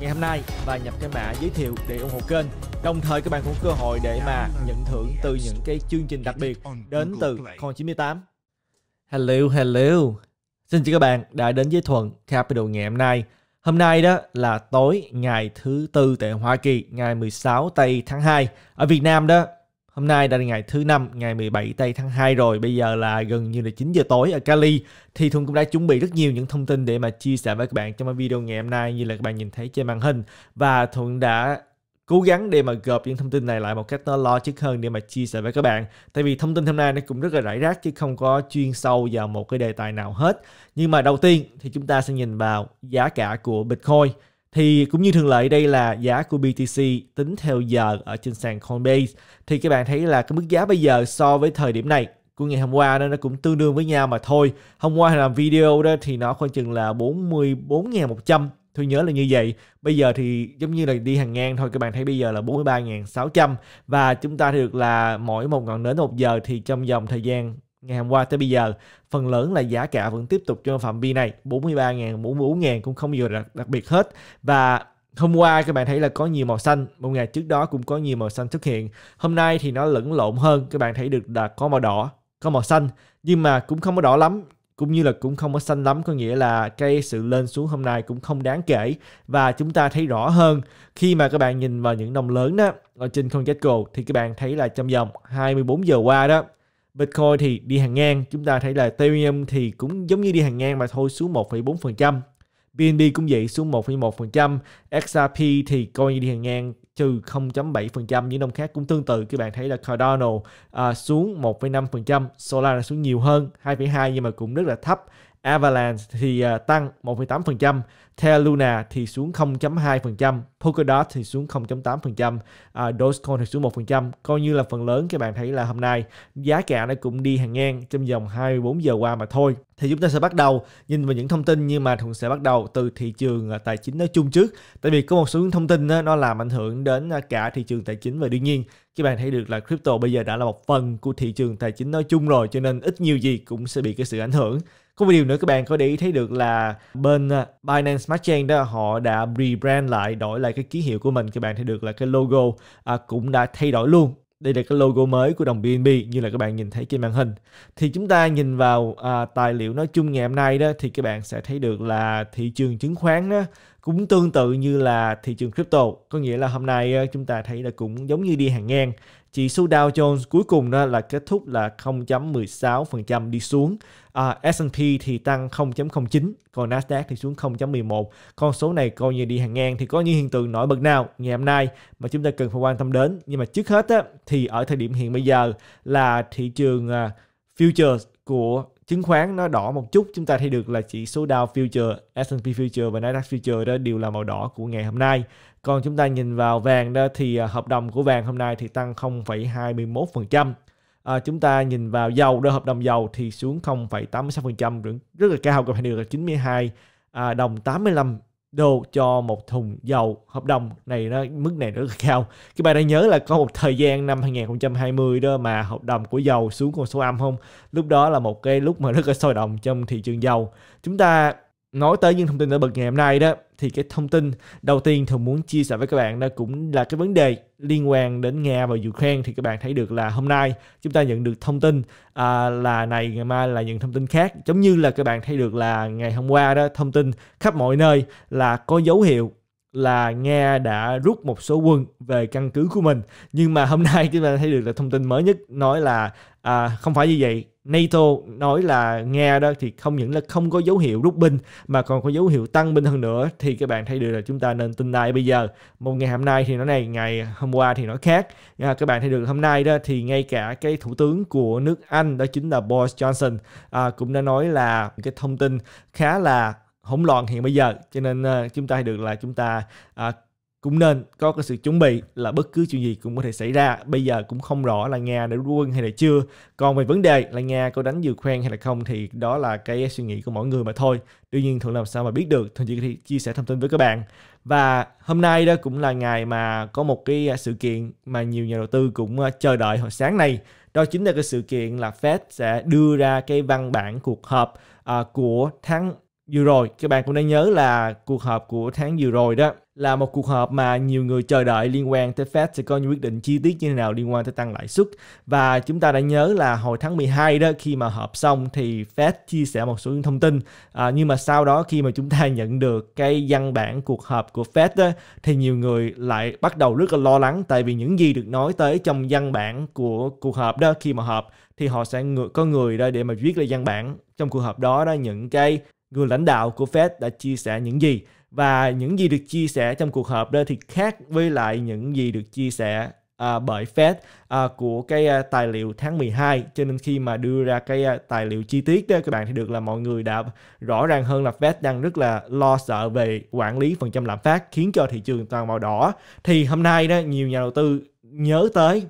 ngày hôm nay và nhập cái mã giới thiệu để ủng hộ kênh. Đồng thời các bạn cũng cơ hội để mà nhận thưởng từ những cái chương trình đặc biệt đến từ Con 98. Hello, hello. Xin chào các bạn đã đến với Thuận Capital ngày hôm nay. Hôm nay đó là tối ngày thứ tư tại Hoa Kỳ, ngày 16 tây tháng 2. Ở Việt Nam đó Hôm nay đã là ngày thứ năm, ngày 17 tây tháng 2 rồi, bây giờ là gần như là 9 giờ tối ở Cali. Thì Thuần cũng đã chuẩn bị rất nhiều những thông tin để mà chia sẻ với các bạn trong video ngày hôm nay như là các bạn nhìn thấy trên màn hình. Và Thuận đã cố gắng để mà gộp những thông tin này lại một cách nó lo logic hơn để mà chia sẻ với các bạn tại vì thông tin hôm nay nó cũng rất là rải rác chứ không có chuyên sâu vào một cái đề tài nào hết nhưng mà đầu tiên thì chúng ta sẽ nhìn vào giá cả của bitcoin thì cũng như thường lệ đây là giá của BTC tính theo giờ ở trên sàn Coinbase. Thì các bạn thấy là cái mức giá bây giờ so với thời điểm này của ngày hôm qua đó nó cũng tương đương với nhau mà thôi. Hôm qua làm video đó thì nó khoảng chừng là 44.100 Tôi nhớ là như vậy. Bây giờ thì giống như là đi hàng ngang thôi. Các bạn thấy bây giờ là 43.600 và chúng ta được là mỗi một ngọn nến một giờ thì trong vòng thời gian ngày hôm qua tới bây giờ phần lớn là giá cả vẫn tiếp tục trong phạm vi này 43.000 44.000 cũng không nhiều đặc, đặc biệt hết và hôm qua các bạn thấy là có nhiều màu xanh một ngày trước đó cũng có nhiều màu xanh xuất hiện hôm nay thì nó lẫn lộn hơn các bạn thấy được là có màu đỏ có màu xanh nhưng mà cũng không có đỏ lắm cũng như là cũng không có xanh lắm có nghĩa là cái sự lên xuống hôm nay cũng không đáng kể và chúng ta thấy rõ hơn khi mà các bạn nhìn vào những đồng lớn đó ở trên CoinGecko thì các bạn thấy là trong vòng 24 giờ qua đó Bitcoin thì đi hàng ngang, chúng ta thấy là Ethereum thì cũng giống như đi hàng ngang mà thôi xuống 1,4%. BNB cũng vậy xuống 1,1%, XRP thì coi như đi hàng ngang trừ 0.7%, những đồng khác cũng tương tự. Các bạn thấy là Cardano à, xuống 1,5%, Solana xuống nhiều hơn 2,2 nhưng mà cũng rất là thấp. Avalanche thì à, tăng 1,8%, Terra Luna thì xuống 0.2%, Polkadot thì xuống 0.8%, à, Dogecoin thì xuống 1%. Coi như là phần lớn các bạn thấy là hôm nay giá cả nó cũng đi hàng ngang trong vòng 24 giờ qua mà thôi. Thì chúng ta sẽ bắt đầu nhìn vào những thông tin nhưng mà Thuận sẽ bắt đầu từ thị trường à, tài chính nói chung trước. Tại vì có một số những thông tin nó làm ảnh hưởng đến cả thị trường tài chính và đương nhiên các bạn thấy được là crypto bây giờ đã là một phần của thị trường tài chính nói chung rồi cho nên ít nhiều gì cũng sẽ bị cái sự ảnh hưởng có một điều nữa các bạn có để ý thấy được là bên à, Binance Smart Chain đó họ đã rebrand lại đổi lại cái ký hiệu của mình các bạn thấy được là cái logo à, cũng đã thay đổi luôn đây là cái logo mới của đồng BNB như là các bạn nhìn thấy trên màn hình thì chúng ta nhìn vào à, tài liệu nói chung ngày hôm nay đó thì các bạn sẽ thấy được là thị trường chứng khoán đó cũng tương tự như là thị trường crypto có nghĩa là hôm nay chúng ta thấy là cũng giống như đi hàng ngang chỉ số Dow Jones cuối cùng đó là kết thúc là 0.16% đi xuống À, S&P thì tăng 0.09 còn Nasdaq thì xuống 0.11 con số này coi như đi hàng ngang thì có như hiện tượng nổi bật nào ngày hôm nay mà chúng ta cần phải quan tâm đến nhưng mà trước hết á, thì ở thời điểm hiện bây giờ là thị trường à, futures của chứng khoán nó đỏ một chút chúng ta thấy được là chỉ số Dow Future, S&P Future và Nasdaq Future đó đều là màu đỏ của ngày hôm nay. Còn chúng ta nhìn vào vàng đó thì à, hợp đồng của vàng hôm nay thì tăng 0,21%. À, chúng ta nhìn vào dầu đơn hợp đồng dầu thì xuống 0,86% rất là cao gặp được là 92 à, đồng 85 đô cho một thùng dầu hợp đồng này nó mức này rất là cao các bạn đã nhớ là có một thời gian năm 2020 đó mà hợp đồng của dầu xuống con số âm không lúc đó là một cái lúc mà rất là sôi động trong thị trường dầu chúng ta nói tới những thông tin nổi bật ngày hôm nay đó thì cái thông tin đầu tiên thường muốn chia sẻ với các bạn đó cũng là cái vấn đề liên quan đến Nga và Ukraine thì các bạn thấy được là hôm nay chúng ta nhận được thông tin à, là này ngày mai là những thông tin khác giống như là các bạn thấy được là ngày hôm qua đó thông tin khắp mọi nơi là có dấu hiệu là Nga đã rút một số quân về căn cứ của mình nhưng mà hôm nay chúng ta thấy được là thông tin mới nhất nói là à, không phải như vậy NATO nói là Nga đó thì không những là không có dấu hiệu rút binh mà còn có dấu hiệu tăng binh hơn nữa thì các bạn thấy được là chúng ta nên tin lại bây giờ một ngày hôm nay thì nó này ngày hôm qua thì nó khác à, các bạn thấy được hôm nay đó thì ngay cả cái thủ tướng của nước Anh đó chính là Boris Johnson à, cũng đã nói là cái thông tin khá là hỗn loạn hiện bây giờ cho nên uh, chúng ta được là chúng ta uh, cũng nên có cái sự chuẩn bị là bất cứ chuyện gì cũng có thể xảy ra bây giờ cũng không rõ là nga đã rút quân hay là chưa còn về vấn đề là nga có đánh ukraine hay là không thì đó là cái suy nghĩ của mỗi người mà thôi tuy nhiên thường làm sao mà biết được thường chỉ có thể chia sẻ thông tin với các bạn và hôm nay đó cũng là ngày mà có một cái à, sự kiện mà nhiều nhà đầu tư cũng à, chờ đợi hồi sáng nay đó chính là cái sự kiện là Fed sẽ đưa ra cái văn bản cuộc họp uh, của tháng vừa rồi các bạn cũng đã nhớ là cuộc họp của tháng vừa rồi đó là một cuộc họp mà nhiều người chờ đợi liên quan tới Fed sẽ có những quyết định chi tiết như thế nào liên quan tới tăng lãi suất và chúng ta đã nhớ là hồi tháng 12 đó khi mà họp xong thì Fed chia sẻ một số những thông tin à, nhưng mà sau đó khi mà chúng ta nhận được cái văn bản cuộc họp của Fed đó, thì nhiều người lại bắt đầu rất là lo lắng tại vì những gì được nói tới trong văn bản của cuộc họp đó khi mà họp thì họ sẽ có người đó để mà viết ra văn bản trong cuộc họp đó đó những cái người lãnh đạo của Fed đã chia sẻ những gì và những gì được chia sẻ trong cuộc họp đó thì khác với lại những gì được chia sẻ à, bởi Fed à, của cái à, tài liệu tháng 12 cho nên khi mà đưa ra cái à, tài liệu chi tiết đó các bạn thì được là mọi người đã rõ ràng hơn là Fed đang rất là lo sợ về quản lý phần trăm lạm phát khiến cho thị trường toàn màu đỏ thì hôm nay đó nhiều nhà đầu tư nhớ tới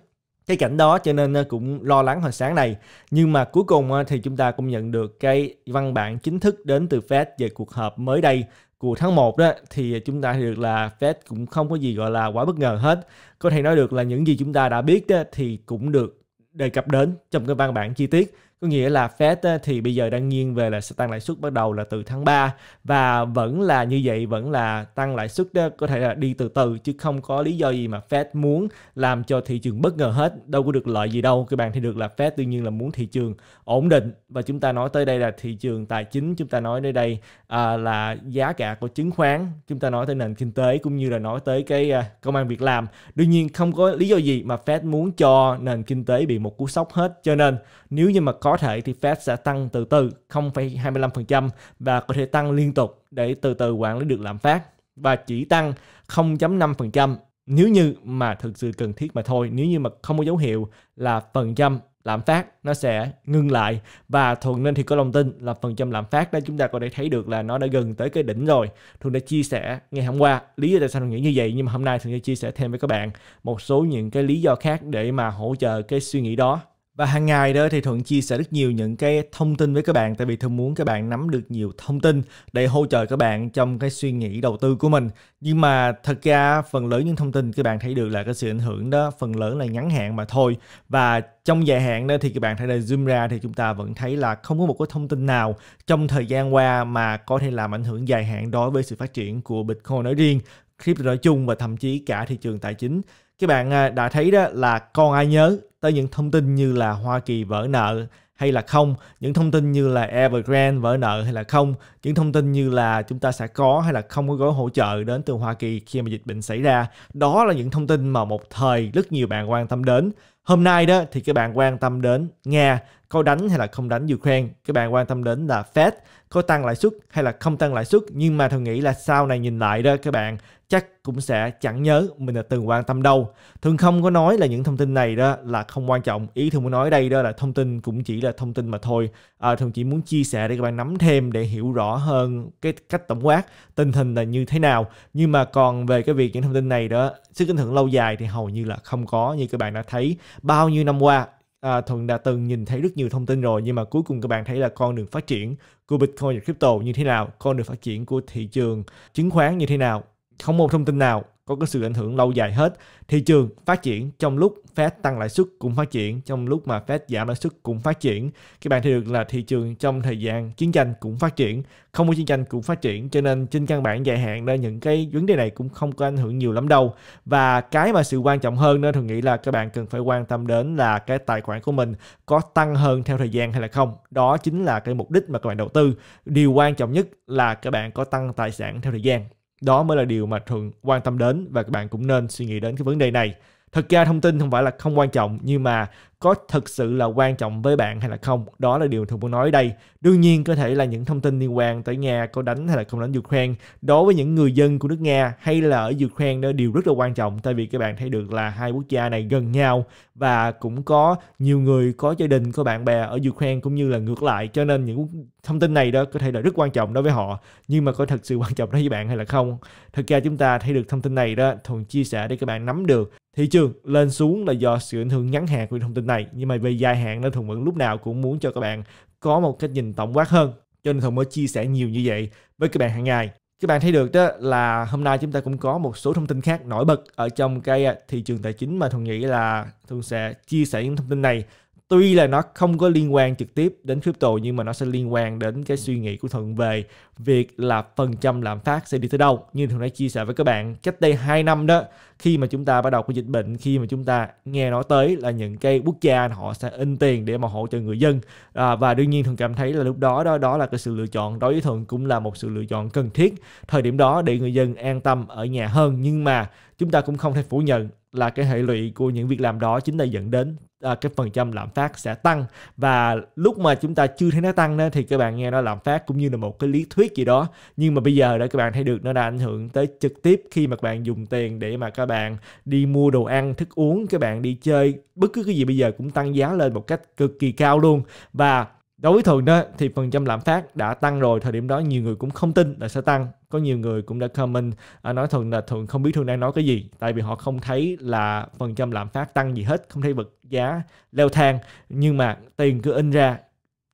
cái cảnh đó cho nên ờ, cũng lo lắng hồi sáng này nhưng mà cuối cùng ờ, thì chúng ta cũng nhận được cái văn bản chính thức đến từ Fed về cuộc họp mới đây của tháng 1 đó thì chúng ta được là Fed cũng không có gì gọi là quá bất ngờ hết có thể nói được là những gì chúng ta đã biết đó thì cũng được đề cập đến trong cái văn bản chi tiết có nghĩa là Fed thì bây giờ đang nghiêng về là sẽ tăng lãi suất bắt đầu là từ tháng 3 và vẫn là như vậy, vẫn là tăng lãi suất đó, có thể là đi từ từ chứ không có lý do gì mà Fed muốn làm cho thị trường bất ngờ hết, đâu có được lợi gì đâu. Các bạn thì được là Fed tuy nhiên là muốn thị trường ổn định và chúng ta nói tới đây là thị trường tài chính, chúng ta nói tới đây à, là giá cả của chứng khoán, chúng ta nói tới nền kinh tế cũng như là nói tới cái à, công an việc làm. Đương nhiên không có lý do gì mà Fed muốn cho nền kinh tế bị một cú sốc hết. Cho nên nếu như mà có có thể thì Fed sẽ tăng từ từ 0,25% và có thể tăng liên tục để từ từ quản lý được lạm phát và chỉ tăng 0.5% nếu như mà thực sự cần thiết mà thôi nếu như mà không có dấu hiệu là phần trăm lạm phát nó sẽ ngưng lại và thuận nên thì có lòng tin là phần trăm lạm phát đó chúng ta có thể thấy được là nó đã gần tới cái đỉnh rồi thuận đã chia sẻ ngày hôm qua lý do tại sao thuận nghĩ như vậy nhưng mà hôm nay thuận sẽ chia sẻ thêm với các bạn một số những cái lý do khác để mà hỗ trợ cái suy nghĩ đó và hàng ngày đó thì thuận chia sẻ rất nhiều những cái thông tin với các bạn tại vì thường muốn các bạn nắm được nhiều thông tin để hỗ trợ các bạn trong cái suy nghĩ đầu tư của mình nhưng mà thật ra phần lớn những thông tin các bạn thấy được là cái sự ảnh hưởng đó phần lớn là ngắn hạn mà thôi và trong dài hạn đó thì các bạn thấy là zoom ra thì chúng ta vẫn thấy là không có một cái thông tin nào trong thời gian qua mà có thể làm ảnh hưởng dài hạn đối với sự phát triển của bitcoin nói riêng crypto nói chung và thậm chí cả thị trường tài chính các bạn à, đã thấy đó là còn ai nhớ tới những thông tin như là Hoa Kỳ vỡ nợ hay là không, những thông tin như là Evergrande vỡ nợ hay là không, những thông tin như là chúng ta sẽ có hay là không có gói hỗ trợ đến từ Hoa Kỳ khi mà dịch bệnh xảy ra. Đó là những thông tin mà một thời rất nhiều bạn quan tâm đến. Hôm nay đó thì các bạn quan tâm đến Nga có đánh hay là không đánh Ukraine. Các bạn quan tâm đến là Fed có tăng lãi suất hay là không tăng lãi suất. Nhưng mà thường nghĩ là sau này nhìn lại đó các bạn chắc cũng sẽ chẳng nhớ mình đã từng quan tâm đâu. Thường không có nói là những thông tin này đó là không quan trọng. Ý thường muốn nói đây đó là thông tin cũng chỉ là thông tin mà thôi. À, thường chỉ muốn chia sẻ để các bạn nắm thêm để hiểu rõ hơn cái cách tổng quát tình hình là như thế nào. Nhưng mà còn về cái việc những thông tin này đó sức ảnh hưởng lâu dài thì hầu như là không có như các bạn đã thấy bao nhiêu năm qua à, Thuận đã từng nhìn thấy rất nhiều thông tin rồi nhưng mà cuối cùng các bạn thấy là con đường phát triển của Bitcoin và crypto như thế nào, con đường phát triển của thị trường chứng khoán như thế nào. Không một thông tin nào có cái sự ảnh hưởng lâu dài hết. Thị trường phát triển trong lúc Fed tăng lãi suất cũng phát triển, trong lúc mà Fed giảm lãi suất cũng phát triển. Các bạn thấy được là thị trường trong thời gian chiến tranh cũng phát triển, không có chiến tranh cũng phát triển cho nên trên căn bản dài hạn nên những cái vấn đề này cũng không có ảnh hưởng nhiều lắm đâu. Và cái mà sự quan trọng hơn nên thường nghĩ là các bạn cần phải quan tâm đến là cái tài khoản của mình có tăng hơn theo thời gian hay là không. Đó chính là cái mục đích mà các bạn đầu tư. Điều quan trọng nhất là các bạn có tăng tài sản theo thời gian đó mới là điều mà thường quan tâm đến và các bạn cũng nên suy nghĩ đến cái vấn đề này thực ra thông tin không phải là không quan trọng nhưng mà có thực sự là quan trọng với bạn hay là không? Đó là điều thường muốn nói đây. Đương nhiên có thể là những thông tin liên quan tới Nga có đánh hay là không đánh Ukraine đối với những người dân của nước Nga hay là ở Ukraine đó đều rất là quan trọng tại vì các bạn thấy được là hai quốc gia này gần nhau và cũng có nhiều người có gia đình, có bạn bè ở Ukraine cũng như là ngược lại cho nên những thông tin này đó có thể là rất quan trọng đối với họ nhưng mà có thật sự quan trọng đối với bạn hay là không? thực ra chúng ta thấy được thông tin này đó thường chia sẻ để các bạn nắm được thị trường lên xuống là do sự ảnh hưởng ngắn hạn của thông tin này nhưng mà về dài hạn nó thường vẫn lúc nào cũng muốn cho các bạn có một cách nhìn tổng quát hơn cho nên thường mới chia sẻ nhiều như vậy với các bạn hàng ngày các bạn thấy được đó là hôm nay chúng ta cũng có một số thông tin khác nổi bật ở trong cái à, thị trường tài chính mà thường nghĩ là thường sẽ chia sẻ những thông tin này tuy là nó không có liên quan trực tiếp đến crypto nhưng mà nó sẽ liên quan đến cái suy nghĩ của thuận về việc là phần trăm lạm phát sẽ đi tới đâu như thường đã chia sẻ với các bạn cách đây 2 năm đó khi mà chúng ta bắt đầu có dịch bệnh khi mà chúng ta nghe nói tới là những cái quốc gia họ sẽ in tiền để mà hỗ trợ người dân à, và đương nhiên thường cảm thấy là lúc đó đó đó là cái sự lựa chọn đối với thường cũng là một sự lựa chọn cần thiết thời điểm đó để người dân an tâm ở nhà hơn nhưng mà chúng ta cũng không thể phủ nhận là cái hệ lụy của những việc làm đó chính là dẫn đến à, cái phần trăm lạm phát sẽ tăng và lúc mà chúng ta chưa thấy nó tăng đó, thì các bạn nghe nó lạm phát cũng như là một cái lý thuyết gì đó nhưng mà bây giờ đã các bạn thấy được nó đã ảnh hưởng tới trực tiếp khi mà các bạn dùng tiền để mà các bạn đi mua đồ ăn thức uống các bạn đi chơi bất cứ cái gì bây giờ cũng tăng giá lên một cách cực kỳ cao luôn và đối với thường đó thì phần trăm lạm phát đã tăng rồi thời điểm đó nhiều người cũng không tin là sẽ tăng có nhiều người cũng đã comment à, nói thường là thường không biết thường đang nói cái gì tại vì họ không thấy là phần trăm lạm phát tăng gì hết không thấy vật giá leo thang nhưng mà tiền cứ in ra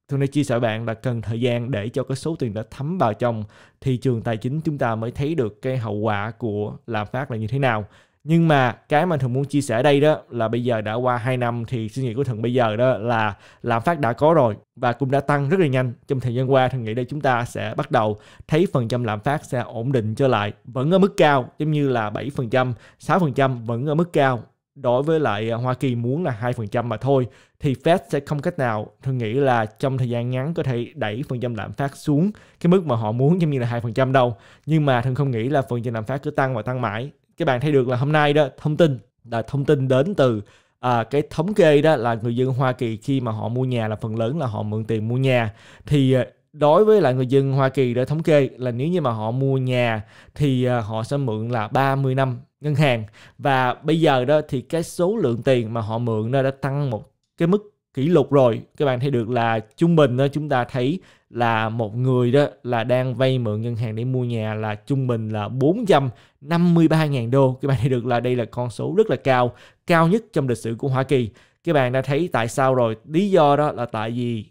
Thường đã chia sẻ bạn là cần thời gian để cho cái số tiền đã thấm vào trong thị trường tài chính chúng ta mới thấy được cái hậu quả của lạm phát là như thế nào nhưng mà cái mà thường muốn chia sẻ đây đó là bây giờ đã qua 2 năm thì suy nghĩ của thường bây giờ đó là lạm phát đã có rồi và cũng đã tăng rất là nhanh trong thời gian qua thường nghĩ đây chúng ta sẽ bắt đầu thấy phần trăm lạm phát sẽ ổn định trở lại vẫn ở mức cao giống như là 7% 6% vẫn ở mức cao đối với lại Hoa Kỳ muốn là 2% mà thôi thì Fed sẽ không cách nào thường nghĩ là trong thời gian ngắn có thể đẩy phần trăm lạm phát xuống cái mức mà họ muốn giống như là 2% đâu nhưng mà thường không nghĩ là phần trăm lạm phát cứ tăng và tăng mãi các bạn thấy được là hôm nay đó thông tin là thông tin đến từ à, cái thống kê đó là người dân Hoa Kỳ khi mà họ mua nhà là phần lớn là họ mượn tiền mua nhà thì à, đối với lại người dân Hoa Kỳ để thống kê là nếu như mà họ mua nhà thì à, họ sẽ mượn là 30 năm ngân hàng và bây giờ đó thì cái số lượng tiền mà họ mượn đó đã tăng một cái mức kỷ lục rồi các bạn thấy được là trung bình đó chúng ta thấy là một người đó là đang vay mượn ngân hàng để mua nhà là trung bình là 400 53.000 đô. Các bạn thấy được là đây là con số rất là cao, cao nhất trong lịch sử của Hoa Kỳ. Các bạn đã thấy tại sao rồi, lý do đó là tại vì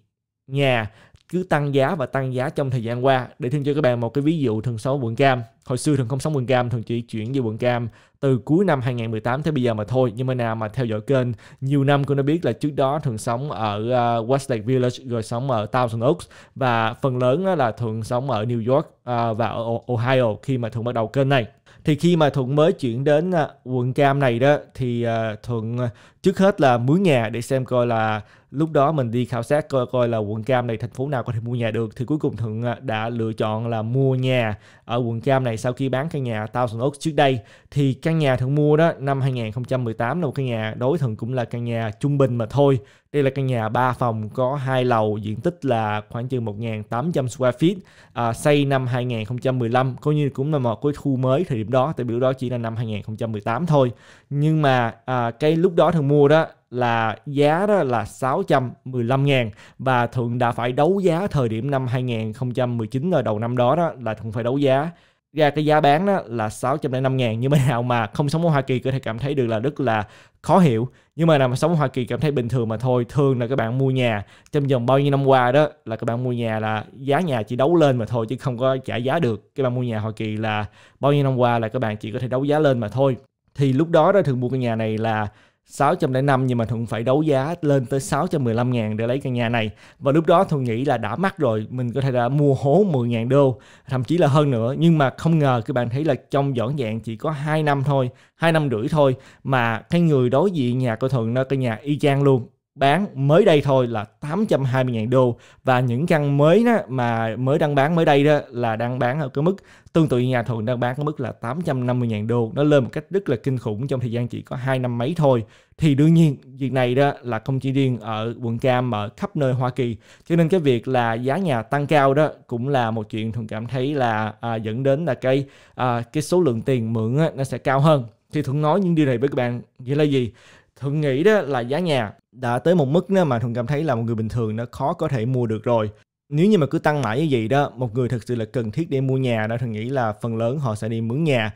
nhà cứ tăng giá và tăng giá trong thời gian qua. Để thêm cho các bạn một cái ví dụ thường sống quận cam. Hồi xưa thường không sống quận cam, thường chỉ chuyển về quận cam từ cuối năm 2018 tới bây giờ mà thôi. Nhưng mà nào mà theo dõi kênh nhiều năm cũng đã biết là trước đó thường sống ở à, Westlake Village rồi sống ở Thousand Oaks và phần lớn là thường sống ở New York à, và ở Ohio khi mà thường bắt đầu kênh này thì khi mà thuận mới chuyển đến à, quận cam này đó thì à, thuận à, trước hết là muối nhà để xem coi là lúc đó mình đi khảo sát coi coi là quận cam này thành phố nào có thể mua nhà được thì cuối cùng thượng à, đã lựa chọn là mua nhà ở quận cam này sau khi bán căn nhà Thousand Oaks trước đây thì căn nhà thượng mua đó năm 2018 là một căn nhà đối thượng cũng là căn nhà trung bình mà thôi đây là căn nhà 3 phòng có hai lầu diện tích là khoảng chừng 1.800 square feet à, xây năm 2015 coi như cũng là một cái khu mới thời điểm đó tại biểu đó chỉ là năm 2018 thôi nhưng mà à, cái lúc đó thượng mua đó là giá đó là 615 ngàn và Thuận đã phải đấu giá thời điểm năm 2019 ở ờ, đầu năm đó đó là Thuận phải đấu giá ra cái giá bán đó là 605 ngàn như thế nào mà không sống ở Hoa Kỳ có thể cảm thấy được là rất là khó hiểu nhưng mà nào mà sống ở Hoa Kỳ cảm thấy bình thường mà thôi thường là các bạn mua nhà trong vòng bao nhiêu năm qua đó là các bạn mua nhà là giá nhà chỉ đấu lên mà thôi chứ không có trả giá được các bạn mua nhà Hoa Kỳ là bao nhiêu năm qua là các bạn chỉ có thể đấu giá lên mà thôi thì lúc đó đó thường mua cái nhà này là 605 nhưng mà Thuận phải đấu giá lên tới 615 ngàn để lấy căn nhà này và lúc đó Thuận nghĩ là đã mắc rồi mình có thể đã mua hố 10 ngàn đô thậm chí là hơn nữa nhưng mà không ngờ các bạn thấy là trong dọn dạng chỉ có 2 năm thôi 2 năm rưỡi thôi mà cái người đối diện nhà của Thuận nó cái nhà y chang luôn bán mới đây thôi là 820.000 đô và những căn mới đó mà mới đang bán mới đây đó là đang bán ở cái mức tương tự nhà thường đang bán ở mức là 850.000 đô nó lên một cách rất là kinh khủng trong thời gian chỉ có hai năm mấy thôi thì đương nhiên việc này đó là không chỉ riêng ở quận cam mà ở khắp nơi Hoa Kỳ cho nên cái việc là giá nhà tăng cao đó cũng là một chuyện thường cảm thấy là à, dẫn đến là cái à, cái số lượng tiền mượn á, nó sẽ cao hơn thì thường nói những điều này với các bạn nghĩa là gì thường nghĩ đó là giá nhà đã tới một mức đó mà thường cảm thấy là một người bình thường nó khó có thể mua được rồi nếu như mà cứ tăng mãi như vậy đó một người thực sự là cần thiết để mua nhà đó thường nghĩ là phần lớn họ sẽ đi mướn nhà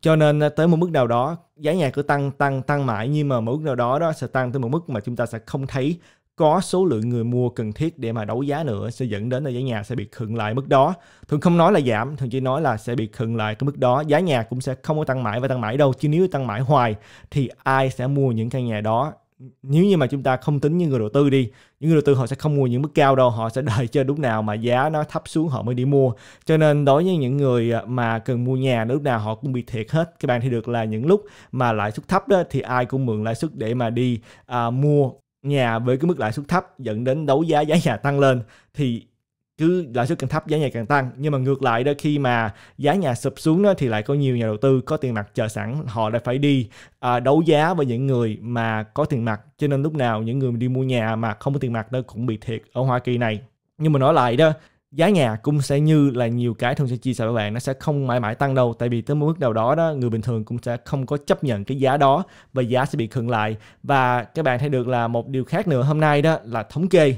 cho nên à, tới một mức nào đó giá nhà cứ tăng tăng tăng mãi nhưng mà một mức nào đó đó sẽ tăng tới một mức mà chúng ta sẽ không thấy có số lượng người mua cần thiết để mà đấu giá nữa sẽ dẫn đến là giá nhà sẽ bị khựng lại mức đó. Thường không nói là giảm, thường chỉ nói là sẽ bị khựng lại cái mức đó. Giá nhà cũng sẽ không có tăng mãi và tăng mãi đâu. Chứ nếu tăng mãi hoài thì ai sẽ mua những căn nhà đó nếu như mà chúng ta không tính như người đầu tư đi những người đầu tư họ sẽ không mua những mức cao đâu họ sẽ đợi cho lúc nào mà giá nó thấp xuống họ mới đi mua cho nên đối với những người mà cần mua nhà lúc nào họ cũng bị thiệt hết các bạn thì được là những lúc mà lãi suất thấp đó thì ai cũng mượn lãi suất để mà đi à, mua nhà với cái mức lãi suất thấp dẫn đến đấu giá giá nhà tăng lên thì cứ lãi suất càng thấp giá nhà càng tăng nhưng mà ngược lại đó khi mà giá nhà sụp xuống đó thì lại có nhiều nhà đầu tư có tiền mặt chờ sẵn họ lại phải đi à, đấu giá với những người mà có tiền mặt cho nên lúc nào những người đi mua nhà mà không có tiền mặt đó cũng bị thiệt ở Hoa Kỳ này nhưng mà nói lại đó giá nhà cũng sẽ như là nhiều cái thường sẽ chia sẻ với bạn nó sẽ không mãi mãi tăng đâu tại vì tới mức nào đó đó người bình thường cũng sẽ không có chấp nhận cái giá đó và giá sẽ bị khựng lại và các bạn thấy được là một điều khác nữa hôm nay đó là thống kê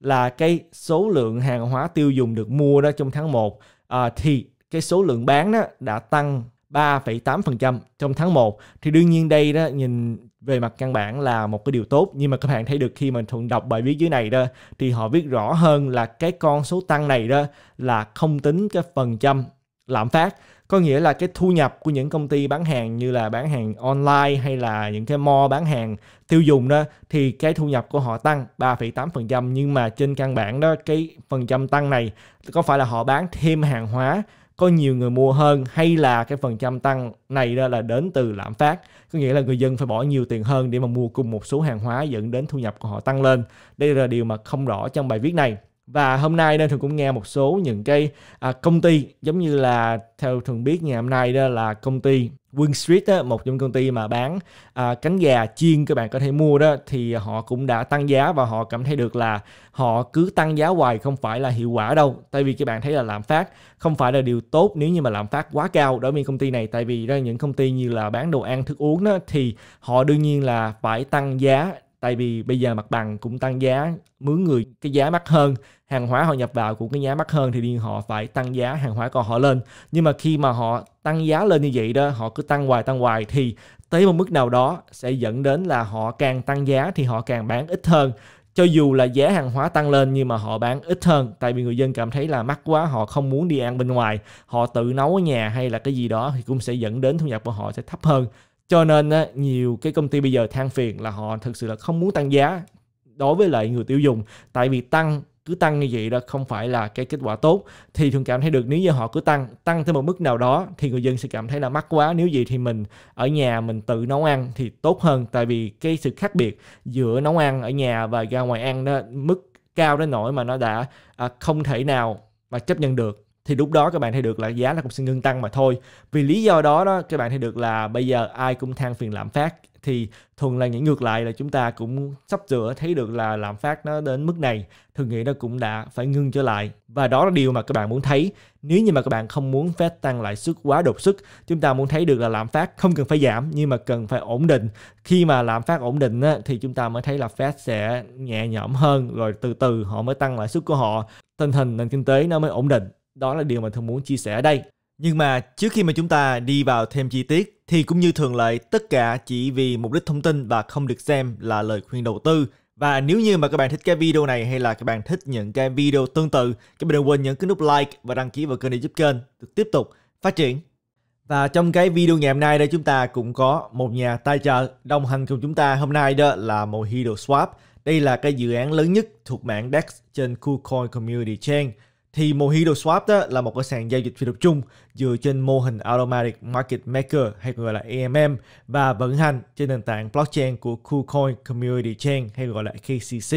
là cái số lượng hàng hóa tiêu dùng được mua đó trong tháng 1 à, thì cái số lượng bán đó đã tăng 3,8% trong tháng 1 thì đương nhiên đây đó nhìn về mặt căn bản là một cái điều tốt nhưng mà các bạn thấy được khi mình thuận đọc bài viết dưới này đó thì họ viết rõ hơn là cái con số tăng này đó là không tính cái phần trăm lạm phát có nghĩa là cái thu nhập của những công ty bán hàng như là bán hàng online hay là những cái mall bán hàng tiêu dùng đó thì cái thu nhập của họ tăng 3,8% nhưng mà trên căn bản đó cái phần trăm tăng này có phải là họ bán thêm hàng hóa có nhiều người mua hơn hay là cái phần trăm tăng này đó là đến từ lạm phát có nghĩa là người dân phải bỏ nhiều tiền hơn để mà mua cùng một số hàng hóa dẫn đến thu nhập của họ tăng lên đây là điều mà không rõ trong bài viết này và hôm nay nên thường cũng nghe một số những cái à, công ty giống như là theo thường biết ngày hôm nay đó là công ty Wing Street á, một trong công ty mà bán à, cánh gà chiên các bạn có thể mua đó thì họ cũng đã tăng giá và họ cảm thấy được là họ cứ tăng giá hoài không phải là hiệu quả đâu tại vì các bạn thấy là lạm phát không phải là điều tốt nếu như mà lạm phát quá cao đối với công ty này tại vì ra những công ty như là bán đồ ăn thức uống đó thì họ đương nhiên là phải tăng giá tại vì bây giờ mặt bằng cũng tăng giá mướn người cái giá mắc hơn hàng hóa họ nhập vào cũng cái giá mắc hơn thì đi họ phải tăng giá hàng hóa còn họ lên nhưng mà khi mà họ tăng giá lên như vậy đó họ cứ tăng hoài tăng hoài thì tới một mức nào đó sẽ dẫn đến là họ càng tăng giá thì họ càng bán ít hơn cho dù là giá hàng hóa tăng lên nhưng mà họ bán ít hơn tại vì người dân cảm thấy là mắc quá họ không muốn đi ăn bên ngoài họ tự nấu ở nhà hay là cái gì đó thì cũng sẽ dẫn đến thu nhập của họ sẽ thấp hơn cho nên á, nhiều cái công ty bây giờ than phiền là họ thực sự là không muốn tăng giá đối với lại người tiêu dùng tại vì tăng cứ tăng như vậy đó không phải là cái kết quả tốt thì thường cảm thấy được nếu như họ cứ tăng tăng thêm một mức nào đó thì người dân sẽ cảm thấy là mắc quá nếu gì thì mình ở nhà mình tự nấu ăn thì tốt hơn tại vì cái sự khác biệt giữa nấu ăn ở nhà và ra ngoài ăn đó mức cao đến nỗi mà nó đã à, không thể nào mà chấp nhận được thì lúc đó các bạn thấy được là giá là cũng sẽ ngưng tăng mà thôi vì lý do đó đó các bạn thấy được là bây giờ ai cũng than phiền lạm phát thì thường là những ngược lại là chúng ta cũng sắp sửa thấy được là lạm phát nó đến mức này thường nghĩ nó cũng đã phải ngưng trở lại và đó là điều mà các bạn muốn thấy nếu như mà các bạn không muốn phép tăng lãi suất quá đột xuất chúng ta muốn thấy được là lạm phát không cần phải giảm nhưng mà cần phải ổn định khi mà lạm phát ổn định á, thì chúng ta mới thấy là phép sẽ nhẹ nhõm hơn rồi từ từ họ mới tăng lãi suất của họ tình hình nền kinh tế nó mới ổn định đó là điều mà tôi muốn chia sẻ ở đây. Nhưng mà trước khi mà chúng ta đi vào thêm chi tiết thì cũng như thường lệ tất cả chỉ vì mục đích thông tin và không được xem là lời khuyên đầu tư. Và nếu như mà các bạn thích cái video này hay là các bạn thích những cái video tương tự, các bạn đừng quên nhấn cái nút like và đăng ký vào kênh để giúp kênh được tiếp tục phát triển. Và trong cái video ngày hôm nay đây chúng ta cũng có một nhà tài trợ đồng hành cùng chúng ta hôm nay đó là Mojito Swap. Đây là cái dự án lớn nhất thuộc mạng DEX trên KuCoin Community Chain thì Mojito Swap đó là một cái sàn giao dịch phi tập trung dựa trên mô hình Automatic Market Maker hay còn gọi là AMM và vận hành trên nền tảng blockchain của KuCoin Community Chain hay gọi là KCC.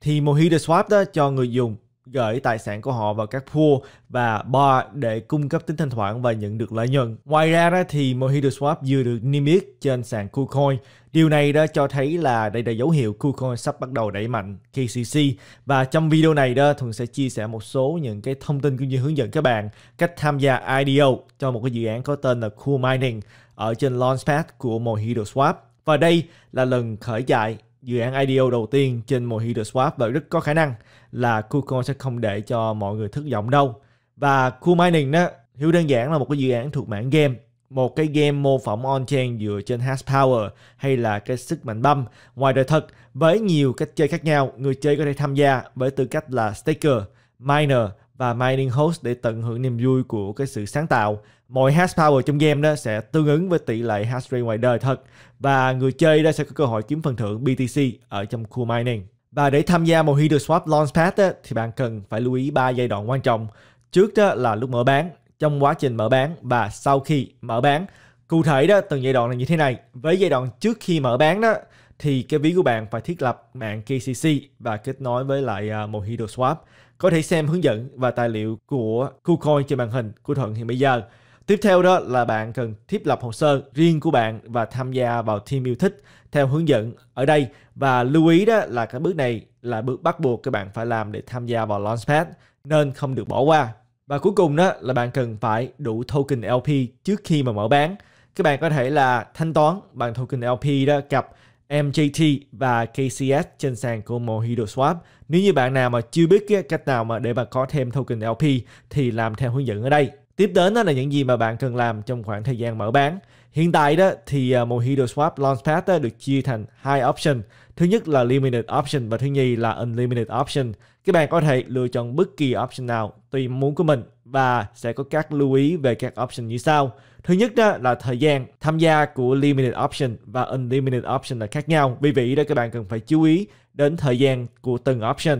Thì Mojito Swap đó cho người dùng gửi tài sản của họ vào các pool và bar để cung cấp tính thanh khoản và nhận được lợi nhuận. Ngoài ra đó thì Mojito Swap vừa được niêm yết trên sàn KuCoin. Điều này đã cho thấy là đây là dấu hiệu KuCoin sắp bắt đầu đẩy mạnh KCC và trong video này đó Thuận sẽ chia sẻ một số những cái thông tin cũng như hướng dẫn các bạn cách tham gia IDO cho một cái dự án có tên là Cool Mining ở trên Launchpad của Mojito Swap. Và đây là lần khởi chạy dự án IDO đầu tiên trên mô hình Swap và rất có khả năng là KuCoin sẽ không để cho mọi người thất vọng đâu. Và KuMining đó, hiểu đơn giản là một cái dự án thuộc mảng game một cái game mô phỏng on-chain dựa trên hash power hay là cái sức mạnh băm ngoài đời thật với nhiều cách chơi khác nhau người chơi có thể tham gia với tư cách là staker, miner và mining host để tận hưởng niềm vui của cái sự sáng tạo mọi hash power trong game đó sẽ tương ứng với tỷ lệ hash rate ngoài đời thật và người chơi đó sẽ có cơ hội kiếm phần thưởng BTC ở trong khu mining. Và để tham gia một Hydro Swap Launchpad á, thì bạn cần phải lưu ý 3 giai đoạn quan trọng. Trước đó là lúc mở bán, trong quá trình mở bán và sau khi mở bán. Cụ thể đó từng giai đoạn là như thế này. Với giai đoạn trước khi mở bán đó thì cái ví của bạn phải thiết lập mạng KCC và kết nối với lại uh, một Hydro Swap. Có thể xem hướng dẫn và tài liệu của KuCoin trên màn hình của Thuận hiện bây giờ. Tiếp theo đó là bạn cần thiết lập hồ sơ riêng của bạn và tham gia vào team yêu thích theo hướng dẫn ở đây và lưu ý đó là cái bước này là bước bắt buộc các bạn phải làm để tham gia vào Launchpad nên không được bỏ qua. Và cuối cùng đó là bạn cần phải đủ token LP trước khi mà mở bán. Các bạn có thể là thanh toán bằng token LP đó cặp MJT và KCS trên sàn của Mojito Swap. Nếu như bạn nào mà chưa biết cách nào mà để mà có thêm token LP thì làm theo hướng dẫn ở đây. Tiếp đến đó là những gì mà bạn cần làm trong khoảng thời gian mở bán. Hiện tại đó thì à, Mojito Swap Launchpad đó được chia thành hai option. Thứ nhất là Limited Option và thứ nhì là Unlimited Option. Các bạn có thể lựa chọn bất kỳ option nào tùy muốn của mình và sẽ có các lưu ý về các option như sau. Thứ nhất đó là thời gian tham gia của Limited Option và Unlimited Option là khác nhau. Vì vậy đó các bạn cần phải chú ý đến thời gian của từng option.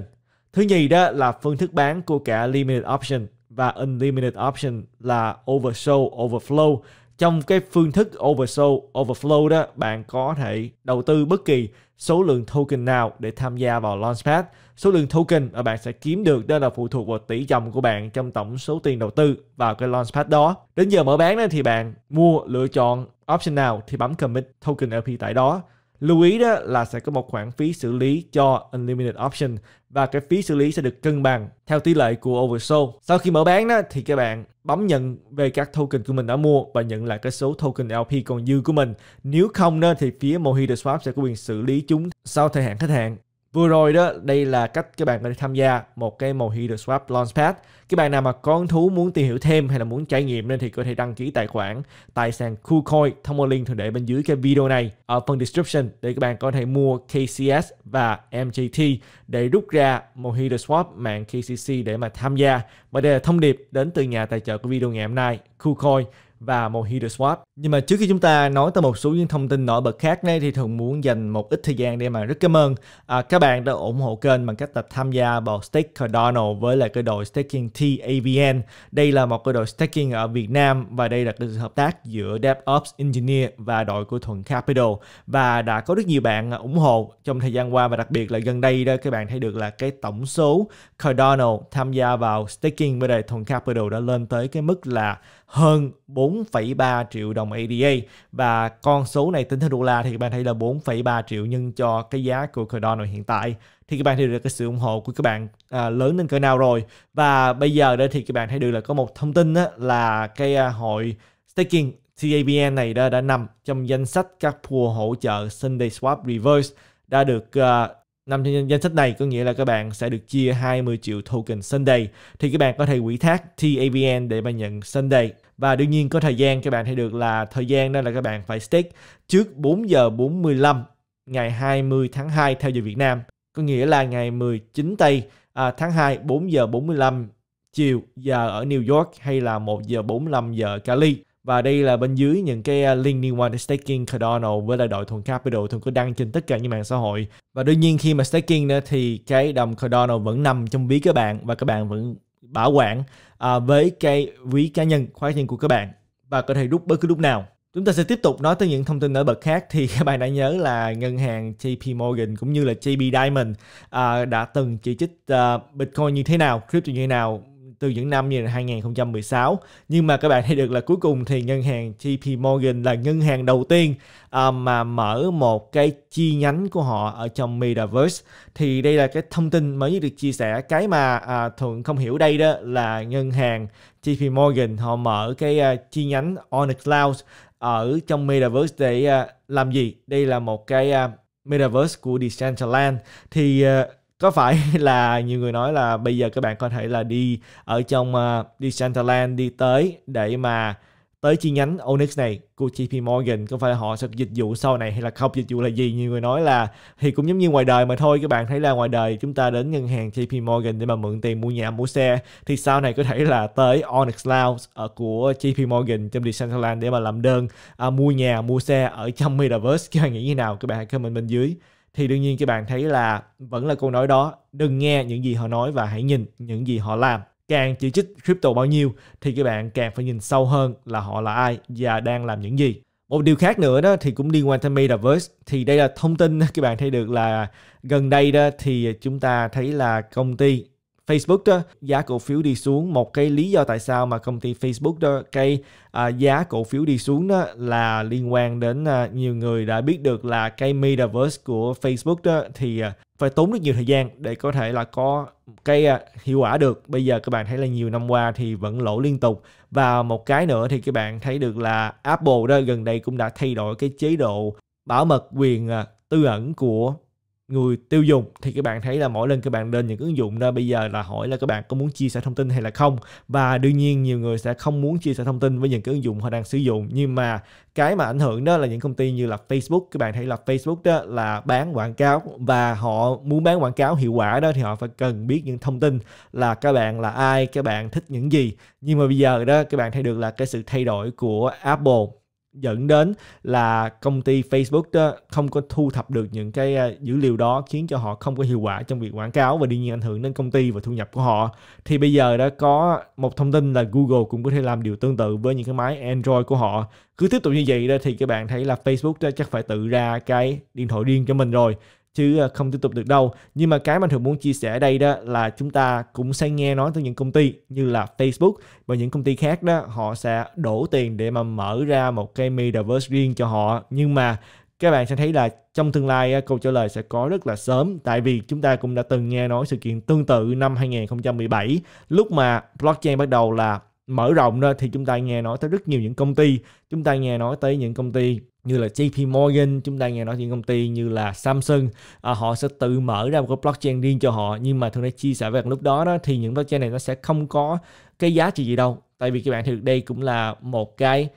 Thứ nhì đó là phương thức bán của cả Limited Option và unlimited option là oversold, overflow. Trong cái phương thức oversold, overflow đó, bạn có thể đầu tư bất kỳ số lượng token nào để tham gia vào Launchpad. Số lượng token mà bạn sẽ kiếm được đó là phụ thuộc vào tỷ trọng của bạn trong tổng số tiền đầu tư vào cái Launchpad đó. Đến giờ mở bán đó thì bạn mua lựa chọn option nào thì bấm commit token LP tại đó. Lưu ý đó là sẽ có một khoản phí xử lý cho Unlimited Option và cái phí xử lý sẽ được cân bằng theo tỷ lệ của oversold. Sau khi mở bán đó thì các bạn bấm nhận về các token của mình đã mua và nhận lại cái số token LP còn dư của mình. Nếu không đó thì phía Mojito Swap sẽ có quyền xử lý chúng sau thời hạn khách hàng. Vừa rồi đó, đây là cách các bạn có thể tham gia một cái màu Heater Swap Launchpad. Các bạn nào mà có hứng thú muốn tìm hiểu thêm hay là muốn trải nghiệm nên thì có thể đăng ký tài khoản tài sản KuCoin thông qua link thường để bên dưới cái video này ở phần description để các bạn có thể mua KCS và MGT để rút ra màu Heater Swap mạng KCC để mà tham gia. Và đây là thông điệp đến từ nhà tài trợ của video ngày hôm nay, KuCoin và một heater swap. Nhưng mà trước khi chúng ta nói tới một số những thông tin nổi bật khác này thì thường muốn dành một ít thời gian để mà rất cảm ơn à, các bạn đã ủng hộ kênh bằng cách là tham gia vào stake Cardano với lại cái đội staking TAVN. Đây là một cái đội staking ở Việt Nam và đây là cái sự hợp tác giữa DevOps Engineer và đội của Thuận Capital và đã có rất nhiều bạn ủng hộ trong thời gian qua và đặc biệt là gần đây đó các bạn thấy được là cái tổng số Cardano tham gia vào staking với lại Thuận Capital đã lên tới cái mức là hơn 4,3 triệu đồng ADA và con số này tính theo đô la thì các bạn thấy là 4,3 triệu nhân cho cái giá của Cardano hiện tại thì các bạn thấy được cái sự ủng hộ của các bạn à, lớn đến cỡ nào rồi và bây giờ đây thì các bạn thấy được là có một thông tin đó là cái à, hội staking CABN này đã, đã nằm trong danh sách các pool hỗ trợ Sunday Swap Reverse đã được à, nằm trong danh sách này có nghĩa là các bạn sẽ được chia 20 triệu token Sunday thì các bạn có thể quỹ thác TAVN để mà nhận Sunday và đương nhiên có thời gian các bạn thấy được là thời gian đó là các bạn phải stake trước 4 giờ 45 ngày 20 tháng 2 theo giờ Việt Nam có nghĩa là ngày 19 tây à, tháng 2 4 giờ 45 chiều giờ ở New York hay là 1 giờ 45 giờ Cali và đây là bên dưới những cái à, link liên quan đến staking Cardano với lại đội thuần Capital thường có đăng trên tất cả những mạng xã hội và đương nhiên khi mà staking thì cái đồng Cardano vẫn nằm trong ví các bạn và các bạn vẫn bảo quản à, với cái ví cá nhân khóa tiền của các bạn và có thể rút bất cứ lúc nào Chúng ta sẽ tiếp tục nói tới những thông tin nổi bật khác thì các bạn đã nhớ là ngân hàng JP Morgan cũng như là JP Diamond à, đã từng chỉ trích à, Bitcoin như thế nào, crypto như thế nào từ những năm như là 2016 nhưng mà các bạn thấy được là cuối cùng thì ngân hàng JP Morgan là ngân hàng đầu tiên uh, mà mở một cái chi nhánh của họ ở trong Metaverse thì đây là cái thông tin mới được chia sẻ cái mà uh, thuận không hiểu đây đó là ngân hàng JP Morgan họ mở cái uh, chi nhánh on the cloud ở trong Metaverse để uh, làm gì đây là một cái uh, Metaverse của Decentraland thì uh, có phải là nhiều người nói là bây giờ các bạn có thể là đi ở trong uh, đi Santaland đi tới để mà tới chi nhánh Onyx này của JP Morgan có phải là họ sẽ dịch vụ sau này hay là không dịch vụ là gì nhiều người nói là thì cũng giống như ngoài đời mà thôi các bạn thấy là ngoài đời chúng ta đến ngân hàng JP Morgan để mà mượn tiền mua nhà mua xe thì sau này có thể là tới Onyx Lounge ở ờ, của JP Morgan trong Decentraland để mà làm đơn à, mua nhà mua xe ở trong Metaverse các bạn nghĩ như nào các bạn hãy comment bên dưới thì đương nhiên các bạn thấy là vẫn là câu nói đó đừng nghe những gì họ nói và hãy nhìn những gì họ làm càng chỉ trích crypto bao nhiêu thì các bạn càng phải nhìn sâu hơn là họ là ai và đang làm những gì một điều khác nữa đó thì cũng liên quan tới metaverse thì đây là thông tin các bạn thấy được là gần đây đó thì chúng ta thấy là công ty Facebook đó giá cổ phiếu đi xuống một cái lý do tại sao mà công ty Facebook đó cái à, giá cổ phiếu đi xuống đó là liên quan đến à, nhiều người đã biết được là cái metaverse của Facebook đó thì à, phải tốn rất nhiều thời gian để có thể là có cái à, hiệu quả được bây giờ các bạn thấy là nhiều năm qua thì vẫn lỗ liên tục và một cái nữa thì các bạn thấy được là Apple đó gần đây cũng đã thay đổi cái chế độ bảo mật quyền à, tư ẩn của người tiêu dùng thì các bạn thấy là mỗi lần các bạn lên những ứng dụng đó bây giờ là hỏi là các bạn có muốn chia sẻ thông tin hay là không và đương nhiên nhiều người sẽ không muốn chia sẻ thông tin với những cái ứng dụng họ đang sử dụng nhưng mà cái mà ảnh hưởng đó là những công ty như là Facebook các bạn thấy là Facebook đó là bán quảng cáo và họ muốn bán quảng cáo hiệu quả đó thì họ phải cần biết những thông tin là các bạn là ai các bạn thích những gì nhưng mà bây giờ đó các bạn thấy được là cái sự thay đổi của Apple dẫn đến là công ty Facebook đó không có thu thập được những cái à, dữ liệu đó khiến cho họ không có hiệu quả trong việc quảng cáo và đương nhiên ảnh hưởng đến công ty và thu nhập của họ thì bây giờ đã có một thông tin là Google cũng có thể làm điều tương tự với những cái máy Android của họ cứ tiếp tục như vậy đó thì các bạn thấy là Facebook đó chắc phải tự ra cái điện thoại riêng cho mình rồi chứ ờ, không tiếp tục được đâu nhưng mà cái mà thường muốn chia sẻ ở đây đó là chúng ta cũng sẽ nghe nói từ những công ty như là Facebook và những công ty khác đó họ sẽ đổ tiền để mà mở ra một cái metaverse riêng cho họ nhưng mà các bạn sẽ thấy là trong tương lai câu trả lời sẽ có rất là sớm tại vì chúng ta cũng đã từng nghe nói sự kiện tương tự năm 2017 lúc mà blockchain bắt đầu là mở rộng đó thì chúng ta nghe nói tới rất nhiều những công ty chúng ta nghe nói tới những công ty như là JP Morgan chúng ta nghe nói những công ty như là Samsung à, họ sẽ tự mở ra một cái blockchain riêng cho họ nhưng mà thường đã chia sẻ về lúc đó đó thì những blockchain này nó sẽ không có cái giá trị gì đâu tại vì các bạn thực đây cũng là một cái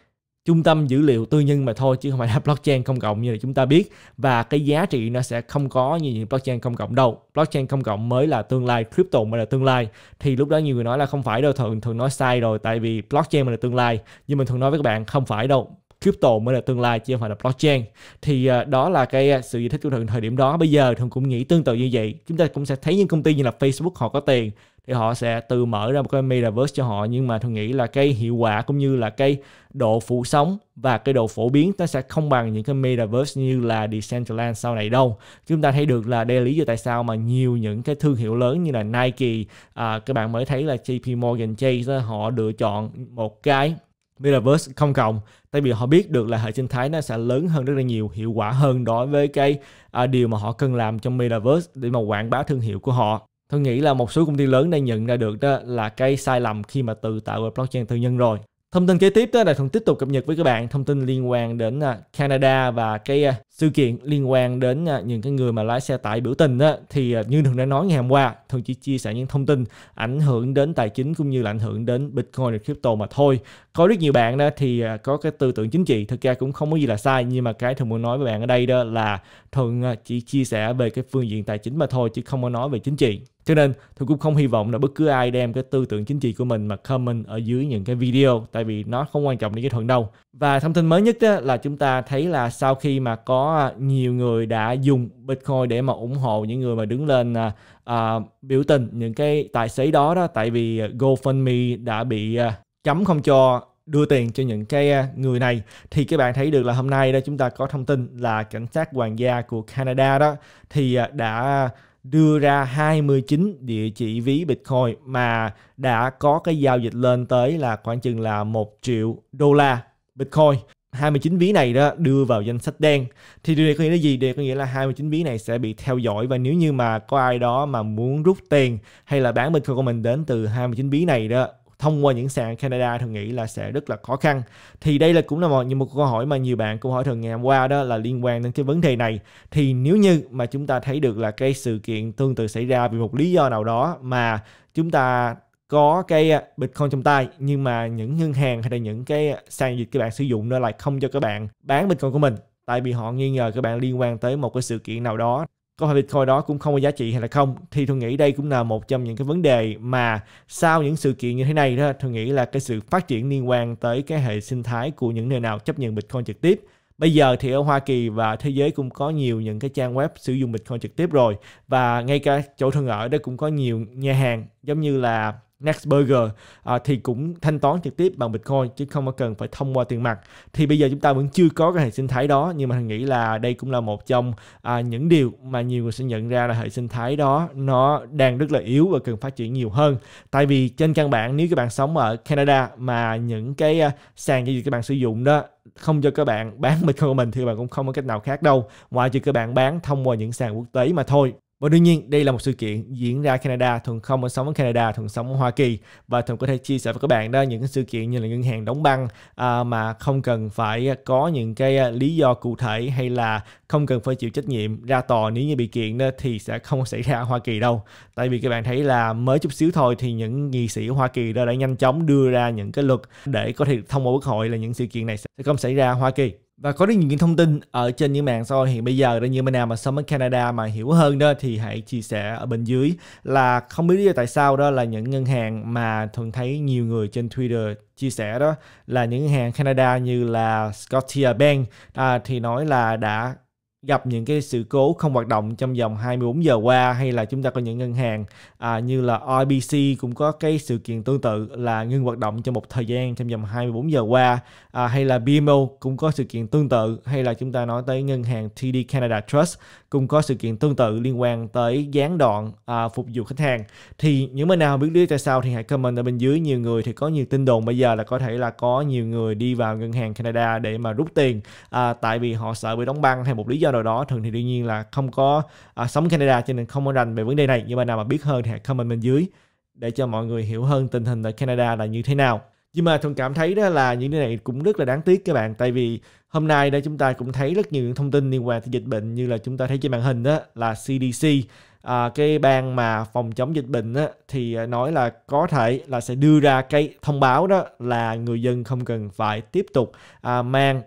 trung tâm dữ liệu tư nhân mà thôi chứ không phải là blockchain công cộng như là chúng ta biết và cái giá trị nó sẽ không có như những blockchain công cộng đâu blockchain công cộng mới là tương lai crypto mới là tương lai thì lúc đó nhiều người nói là không phải đâu thường thường nói sai rồi tại vì blockchain mới là tương lai nhưng mình thường nói với các bạn không phải đâu crypto mới là tương lai chứ không phải là blockchain thì à, đó là cái à, sự giải thích của thời điểm đó bây giờ thì cũng nghĩ tương tự như vậy chúng ta cũng sẽ thấy những công ty như là Facebook họ có tiền thì họ sẽ từ mở ra một cái metaverse cho họ nhưng mà tôi nghĩ là cái hiệu quả cũng như là cái độ phủ sóng và cái độ phổ biến nó sẽ không bằng những cái metaverse như là Decentraland sau này đâu chúng ta thấy được là đây là lý do tại sao mà nhiều những cái thương hiệu lớn như là Nike à, các bạn mới thấy là JP Morgan Chase họ lựa chọn một cái Metaverse không cộng tại vì họ biết được là hệ sinh thái nó sẽ lớn hơn rất là nhiều hiệu quả hơn đối với cái à, điều mà họ cần làm trong Metaverse để mà quảng bá thương hiệu của họ tôi nghĩ là một số công ty lớn đã nhận ra được đó là cái sai lầm khi mà tự tạo blockchain tư nhân rồi Thông tin kế tiếp đó là thường tiếp tục cập nhật với các bạn thông tin liên quan đến à, Canada và cái à, sự kiện liên quan đến à, những cái người mà lái xe tải biểu tình đó, thì như thường đã nói ngày hôm qua thường chỉ chia sẻ những thông tin ảnh hưởng đến tài chính cũng như là ảnh hưởng đến Bitcoin và crypto mà thôi. Có rất nhiều bạn đó thì có cái tư tưởng chính trị thực ra cũng không có gì là sai nhưng mà cái thường muốn nói với bạn ở đây đó là thường chỉ chia sẻ về cái phương diện tài chính mà thôi chứ không có nói về chính trị cho nên tôi cũng không hy vọng là bất cứ ai đem cái tư tưởng chính trị của mình mà comment ở dưới những cái video tại vì nó không quan trọng đến cái thuận đâu. Và thông tin mới nhất đó là chúng ta thấy là sau khi mà có à, nhiều người đã dùng Bitcoin để mà ủng hộ những người mà đứng lên à, à, biểu tình những cái tài xế đó đó tại vì GoFundMe đã bị à, cấm không cho đưa tiền cho những cái à, người này thì các bạn thấy được là hôm nay đó chúng ta có thông tin là cảnh sát hoàng gia của Canada đó thì à, đã đưa ra 29 địa chỉ ví Bitcoin mà đã có cái giao dịch lên tới là khoảng chừng là 1 triệu đô la Bitcoin. 29 ví này đó đưa vào danh sách đen thì điều này có nghĩa là gì? Điều này có nghĩa là 29 ví này sẽ bị theo dõi và nếu như mà có ai đó mà muốn rút tiền hay là bán Bitcoin của mình đến từ 29 ví này đó thông qua những sàn Canada thường nghĩ là sẽ rất là khó khăn thì đây là cũng là một như một câu hỏi mà nhiều bạn cũng hỏi thường ngày hôm qua đó là liên quan đến cái vấn đề này thì nếu như mà chúng ta thấy được là cái sự kiện tương tự xảy ra vì một lý do nào đó mà chúng ta có cái à, Bitcoin trong tay nhưng mà những ngân hàng hay là những cái sàn dịch các bạn sử dụng đó lại không cho các bạn bán Bitcoin của mình tại vì họ nghi ngờ các bạn liên quan tới một cái sự kiện nào đó có phải Bitcoin đó cũng không có giá trị hay là không thì tôi nghĩ đây cũng là một trong những cái vấn đề mà sau những sự kiện như thế này đó tôi nghĩ là cái sự phát triển liên quan tới cái hệ sinh thái của những nơi nào chấp nhận Bitcoin trực tiếp Bây giờ thì ở Hoa Kỳ và thế giới cũng có nhiều những cái trang web sử dụng Bitcoin trực tiếp rồi và ngay cả chỗ thân ở đó cũng có nhiều nhà hàng giống như là Next Burger à, thì cũng thanh toán trực tiếp bằng Bitcoin chứ không có cần phải thông qua tiền mặt. Thì bây giờ chúng ta vẫn chưa có cái hệ sinh thái đó nhưng mà thằng nghĩ là đây cũng là một trong à, những điều mà nhiều người sẽ nhận ra là hệ sinh thái đó nó đang rất là yếu và cần phát triển nhiều hơn. Tại vì trên căn bản nếu các bạn sống ở Canada mà những cái à, sàn giao dịch các bạn sử dụng đó không cho các bạn bán Bitcoin của mình thì các bạn cũng không có cách nào khác đâu ngoài trừ các bạn bán thông qua những sàn quốc tế mà thôi và đương nhiên đây là một sự kiện diễn ra Canada, thường không ở sống ở Canada, thường sống ở Hoa Kỳ và thường có thể chia sẻ với các bạn đó những cái sự kiện như là ngân hàng đóng băng à, mà không cần phải có những cái à, lý do cụ thể hay là không cần phải chịu trách nhiệm ra tòa nếu như bị kiện đó, thì sẽ không xảy ra ở Hoa Kỳ đâu. Tại vì các bạn thấy là mới chút xíu thôi thì những nghị sĩ ở Hoa Kỳ đó đã nhanh chóng đưa ra những cái luật để có thể thông qua quốc hội là những sự kiện này sẽ không xảy ra ở Hoa Kỳ và có rất nhiều những thông tin ở trên những mạng xã hội hiện bây giờ đó như bên nào mà sống ở Canada mà hiểu hơn đó thì hãy chia sẻ ở bên dưới là không biết lý do tại sao đó là những ngân hàng mà thường thấy nhiều người trên Twitter chia sẻ đó là những ngân hàng Canada như là Scotia Bank à, thì nói là đã gặp những cái sự cố không hoạt động trong vòng 24 giờ qua hay là chúng ta có những ngân hàng à, như là IBC cũng có cái sự kiện tương tự là ngưng hoạt động trong một thời gian trong vòng 24 giờ qua à, hay là BMO cũng có sự kiện tương tự hay là chúng ta nói tới ngân hàng TD Canada Trust cũng có sự kiện tương tự liên quan tới gián đoạn à, phục vụ khách hàng thì những bên nào biết lý tại sao thì hãy comment ở bên dưới nhiều người thì có nhiều tin đồn bây giờ là có thể là có nhiều người đi vào ngân hàng Canada để mà rút tiền à, tại vì họ sợ bị đóng băng hay một lý do nào đó thường thì đương nhiên là không có à, sống Canada cho nên không có rành về vấn đề này nhưng mà nào mà biết hơn thì hãy comment bên dưới để cho mọi người hiểu hơn tình hình ở Canada là như thế nào nhưng mà thuận cảm thấy đó là những điều này cũng rất là đáng tiếc các bạn tại vì hôm nay đó chúng ta cũng thấy rất nhiều những thông tin liên quan tới dịch bệnh như là chúng ta thấy trên màn hình đó là CDC à, cái ban mà phòng chống dịch bệnh á, thì à, nói là có thể là sẽ đưa ra cái thông báo đó là người dân không cần phải tiếp tục à, mang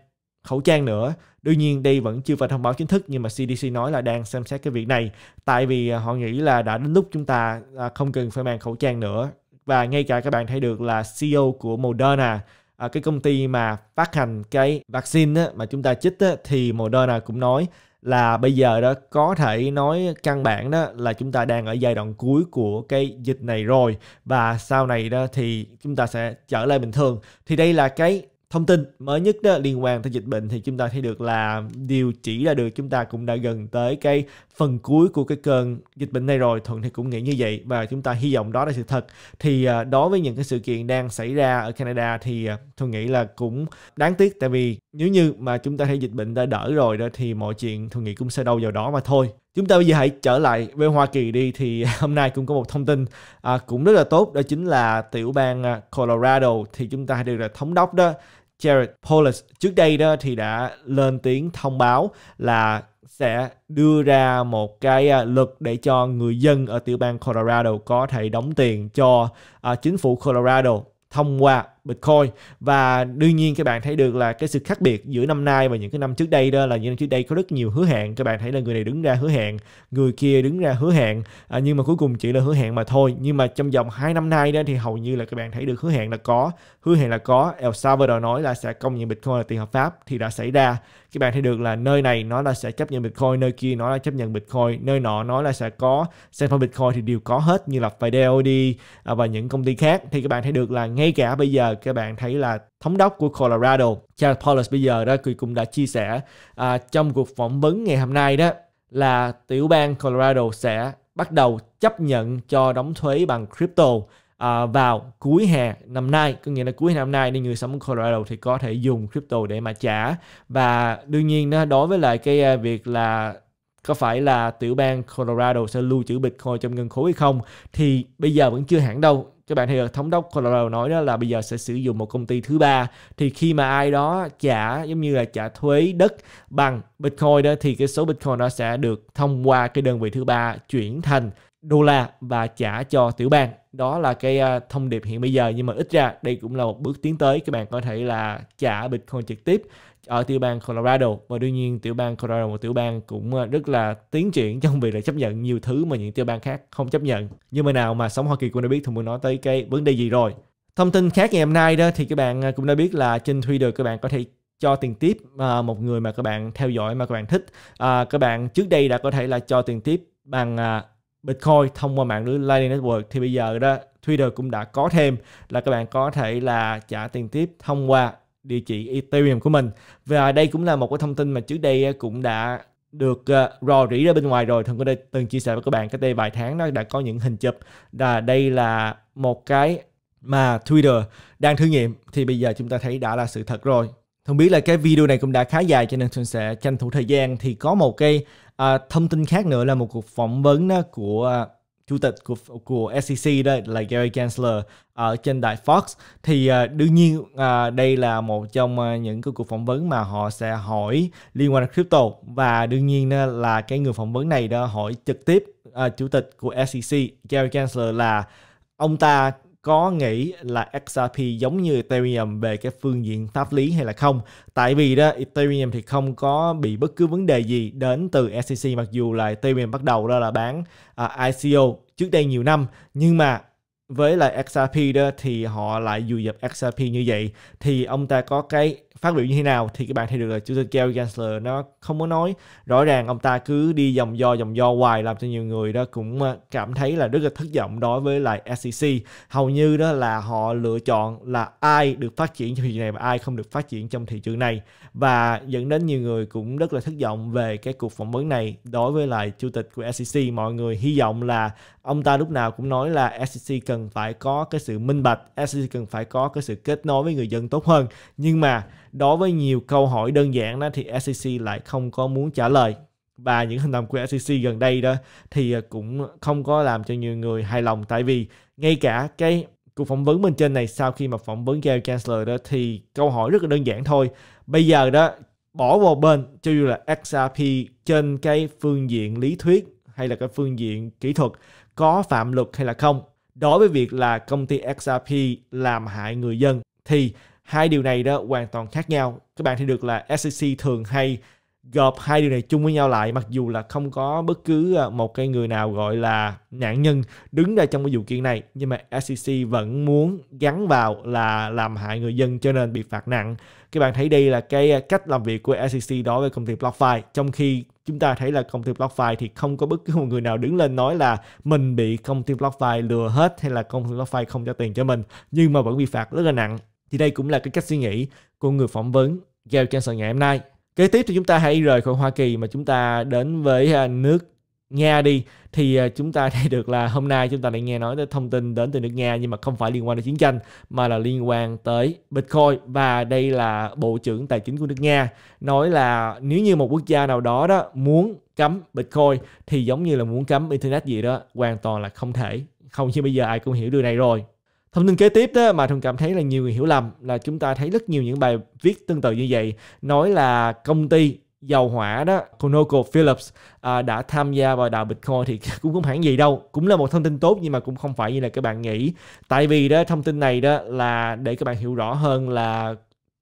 khẩu trang nữa đương nhiên đây vẫn chưa phải thông báo chính thức nhưng mà cdc nói là đang xem xét cái việc này tại vì à, họ nghĩ là đã đến lúc chúng ta à, không cần phải mang khẩu trang nữa và ngay cả các bạn thấy được là CEO của Moderna à, cái công ty mà phát hành cái vaccine á, mà chúng ta chích á, thì Moderna cũng nói là bây giờ đó có thể nói căn bản đó là chúng ta đang ở giai đoạn cuối của cái dịch này rồi và sau này đó thì chúng ta sẽ trở lại bình thường thì đây là cái thông tin mới nhất đó liên quan tới dịch bệnh thì chúng ta thấy được là điều chỉ ra được chúng ta cũng đã gần tới cái phần cuối của cái cơn dịch bệnh này rồi thuận thì cũng nghĩ như vậy và chúng ta hy vọng đó là sự thật thì à, đối với những cái sự kiện đang xảy ra ở canada thì à, thuận nghĩ là cũng đáng tiếc tại vì nếu như mà chúng ta thấy dịch bệnh đã đỡ rồi đó thì mọi chuyện thuận nghĩ cũng sẽ đâu vào đó mà thôi chúng ta bây giờ hãy trở lại với Hoa Kỳ đi thì hôm nay cũng có một thông tin à, cũng rất là tốt đó chính là tiểu bang à, Colorado thì chúng ta được là thống đốc đó Jared Polis trước đây đó thì đã lên tiếng thông báo là sẽ đưa ra một cái à, luật để cho người dân ở tiểu bang Colorado có thể đóng tiền cho à, chính phủ Colorado thông qua Bitcoin và đương nhiên các bạn thấy được là cái sự khác biệt giữa năm nay và những cái năm trước đây đó là những năm trước đây có rất nhiều hứa hẹn các bạn thấy là người này đứng ra hứa hẹn người kia đứng ra hứa hẹn à, nhưng mà cuối cùng chỉ là hứa hẹn mà thôi nhưng mà trong vòng 2 năm nay đó thì hầu như là các bạn thấy được hứa hẹn là có hứa hẹn là có El Salvador nói là sẽ công nhận Bitcoin là tiền hợp pháp thì đã xảy ra các bạn thấy được là nơi này nó là sẽ chấp nhận Bitcoin nơi kia nó là chấp nhận Bitcoin nơi nọ nói là sẽ có sản phẩm Bitcoin thì đều có hết như là Fidelity à, và những công ty khác thì các bạn thấy được là ngay cả bây giờ các bạn thấy là thống đốc của Colorado Charles Paulus bây giờ đó thì cũng đã chia sẻ à, trong cuộc phỏng vấn ngày hôm nay đó là tiểu bang Colorado sẽ bắt đầu chấp nhận cho đóng thuế bằng crypto à, vào cuối hè năm nay có nghĩa là cuối hè năm nay nên người sống ở Colorado thì có thể dùng crypto để mà trả và đương nhiên đó đối với lại cái à, việc là có phải là tiểu bang Colorado sẽ lưu trữ Bitcoin trong ngân khố hay không thì bây giờ vẫn chưa hẳn đâu các bạn hiểu thống đốc Colorado nói đó là bây giờ sẽ sử dụng một công ty thứ ba thì khi mà ai đó trả giống như là trả thuế đất bằng Bitcoin đó thì cái số Bitcoin nó sẽ được thông qua cái đơn vị thứ ba chuyển thành đô la và trả cho tiểu bang đó là cái à, thông điệp hiện bây giờ nhưng mà ít ra đây cũng là một bước tiến tới các bạn có thể là trả bitcoin trực tiếp ở tiểu bang Colorado và đương nhiên tiểu bang Colorado một tiểu bang cũng ờ, rất là tiến triển trong việc là chấp nhận nhiều thứ mà những tiểu bang khác không chấp nhận nhưng mà nào mà sống Hoa Kỳ cũng đã biết thì mình nói tới cái vấn đề gì rồi thông tin khác ngày hôm nay đó thì các bạn ờ, cũng đã biết là trên Twitter các bạn có thể cho tiền tiếp ờ, một người mà các bạn theo dõi mà các bạn thích các bạn trước đây đã có thể là cho tiền tiếp bằng Bitcoin thông qua mạng lưới Lightning Network thì bây giờ đó Twitter cũng đã có thêm là các bạn có thể là trả tiền tiếp thông qua địa chỉ Ethereum của mình. Và đây cũng là một cái thông tin mà trước đây ờ, cũng đã được ờ, rò rỉ ra bên ngoài rồi thần có đây từng chia sẻ với các bạn cách đây vài tháng nó đã có những hình chụp là đây là một cái mà Twitter đang thử nghiệm thì bây giờ chúng ta thấy đã là sự thật rồi không biết là cái video này cũng đã khá dài cho nên tôi sẽ tranh thủ thời gian thì có một cái uh, thông tin khác nữa là một cuộc phỏng vấn của chủ tịch của của SEC đây là Gary Gensler ở trên đài Fox thì à, đương nhiên à, đây là một trong à, những cái cuộc phỏng vấn mà họ sẽ hỏi liên quan đến crypto và đương nhiên là cái người phỏng vấn này đã hỏi trực tiếp chủ tịch của SEC Gary Gensler là ông ta có nghĩ là XRP giống như Ethereum về cái phương diện pháp lý hay là không? Tại vì đó Ethereum thì không có bị bất cứ vấn đề gì đến từ SEC mặc dù là Ethereum bắt đầu ra là bán uh, à, ICO trước đây nhiều năm nhưng mà với lại XRP đó thì họ lại dù dập XRP như vậy thì ông ta có cái phát biểu như thế nào thì các bạn thấy được là uh, chủ tịch Gary Gensler nó không có nói rõ ràng ông ta cứ đi dòng do dòng do hoài làm cho nhiều người đó cũng uh, cảm thấy là rất là thất vọng đối với lại SEC hầu như đó là họ lựa chọn là ai được phát triển trong thị trường này và ai không được phát triển trong thị trường này và dẫn đến nhiều người cũng rất là thất vọng về cái cuộc phỏng vấn này đối với lại chủ tịch của SEC mọi người hy vọng là ông ta lúc nào cũng nói là SEC cần cần phải có cái sự minh bạch SEC cần phải có cái sự kết nối với người dân tốt hơn nhưng mà đối với nhiều câu hỏi đơn giản đó thì SEC lại không có muốn trả lời và những hành động của SEC gần đây đó thì à, cũng không có làm cho nhiều người hài lòng tại vì ngay cả cái cuộc phỏng vấn bên trên này sau khi mà phỏng vấn Gary Chancellor đó thì câu hỏi rất là đơn giản thôi bây giờ đó bỏ vào bên cho dù là XRP trên cái phương diện lý thuyết hay là cái phương diện kỹ thuật có phạm luật hay là không đối với việc là công ty XRP làm hại người dân thì hai điều này đó hoàn toàn khác nhau các bạn thấy được là SEC thường hay gộp hai điều này chung với nhau lại mặc dù là không có bất cứ ờ, một cái người nào gọi là nạn nhân đứng ra trong cái vụ kiện này nhưng mà SEC vẫn muốn gắn vào là làm hại người dân cho nên bị phạt nặng các bạn thấy đây là cái ờ, cách làm việc của SEC đối với công ty BlockFi trong khi chúng ta thấy là công ty BlockFi thì không có bất cứ một người nào đứng lên nói là mình bị công ty BlockFi lừa hết hay là công ty BlockFi không trả tiền cho mình nhưng mà vẫn bị phạt rất là nặng thì đây cũng là cái cách suy nghĩ của người phỏng vấn Gail Johnson ngày hôm nay Kế tiếp thì chúng ta hãy rời khỏi Hoa Kỳ mà chúng ta đến với à, nước Nga đi thì ờ, chúng ta thấy được là hôm nay chúng ta lại nghe nói tới thông tin đến từ nước Nga nhưng mà không phải liên quan đến chiến tranh mà là liên quan tới Bitcoin và đây là Bộ trưởng Tài chính của nước Nga nói là nếu như một quốc gia nào đó đó muốn cấm Bitcoin thì giống như là muốn cấm Internet gì đó hoàn toàn là không thể không như bây giờ ai cũng hiểu điều này rồi Thông tin kế tiếp đó mà Thường cảm thấy là nhiều người hiểu lầm là chúng ta thấy rất nhiều những bài viết tương tự như vậy nói là công ty dầu hỏa đó ConocoPhillips à, đã tham gia vào đào Bitcoin thì cũng không hẳn gì đâu cũng là một thông tin tốt nhưng mà cũng không phải như là các bạn nghĩ tại vì đó thông tin này đó là để các bạn hiểu rõ hơn là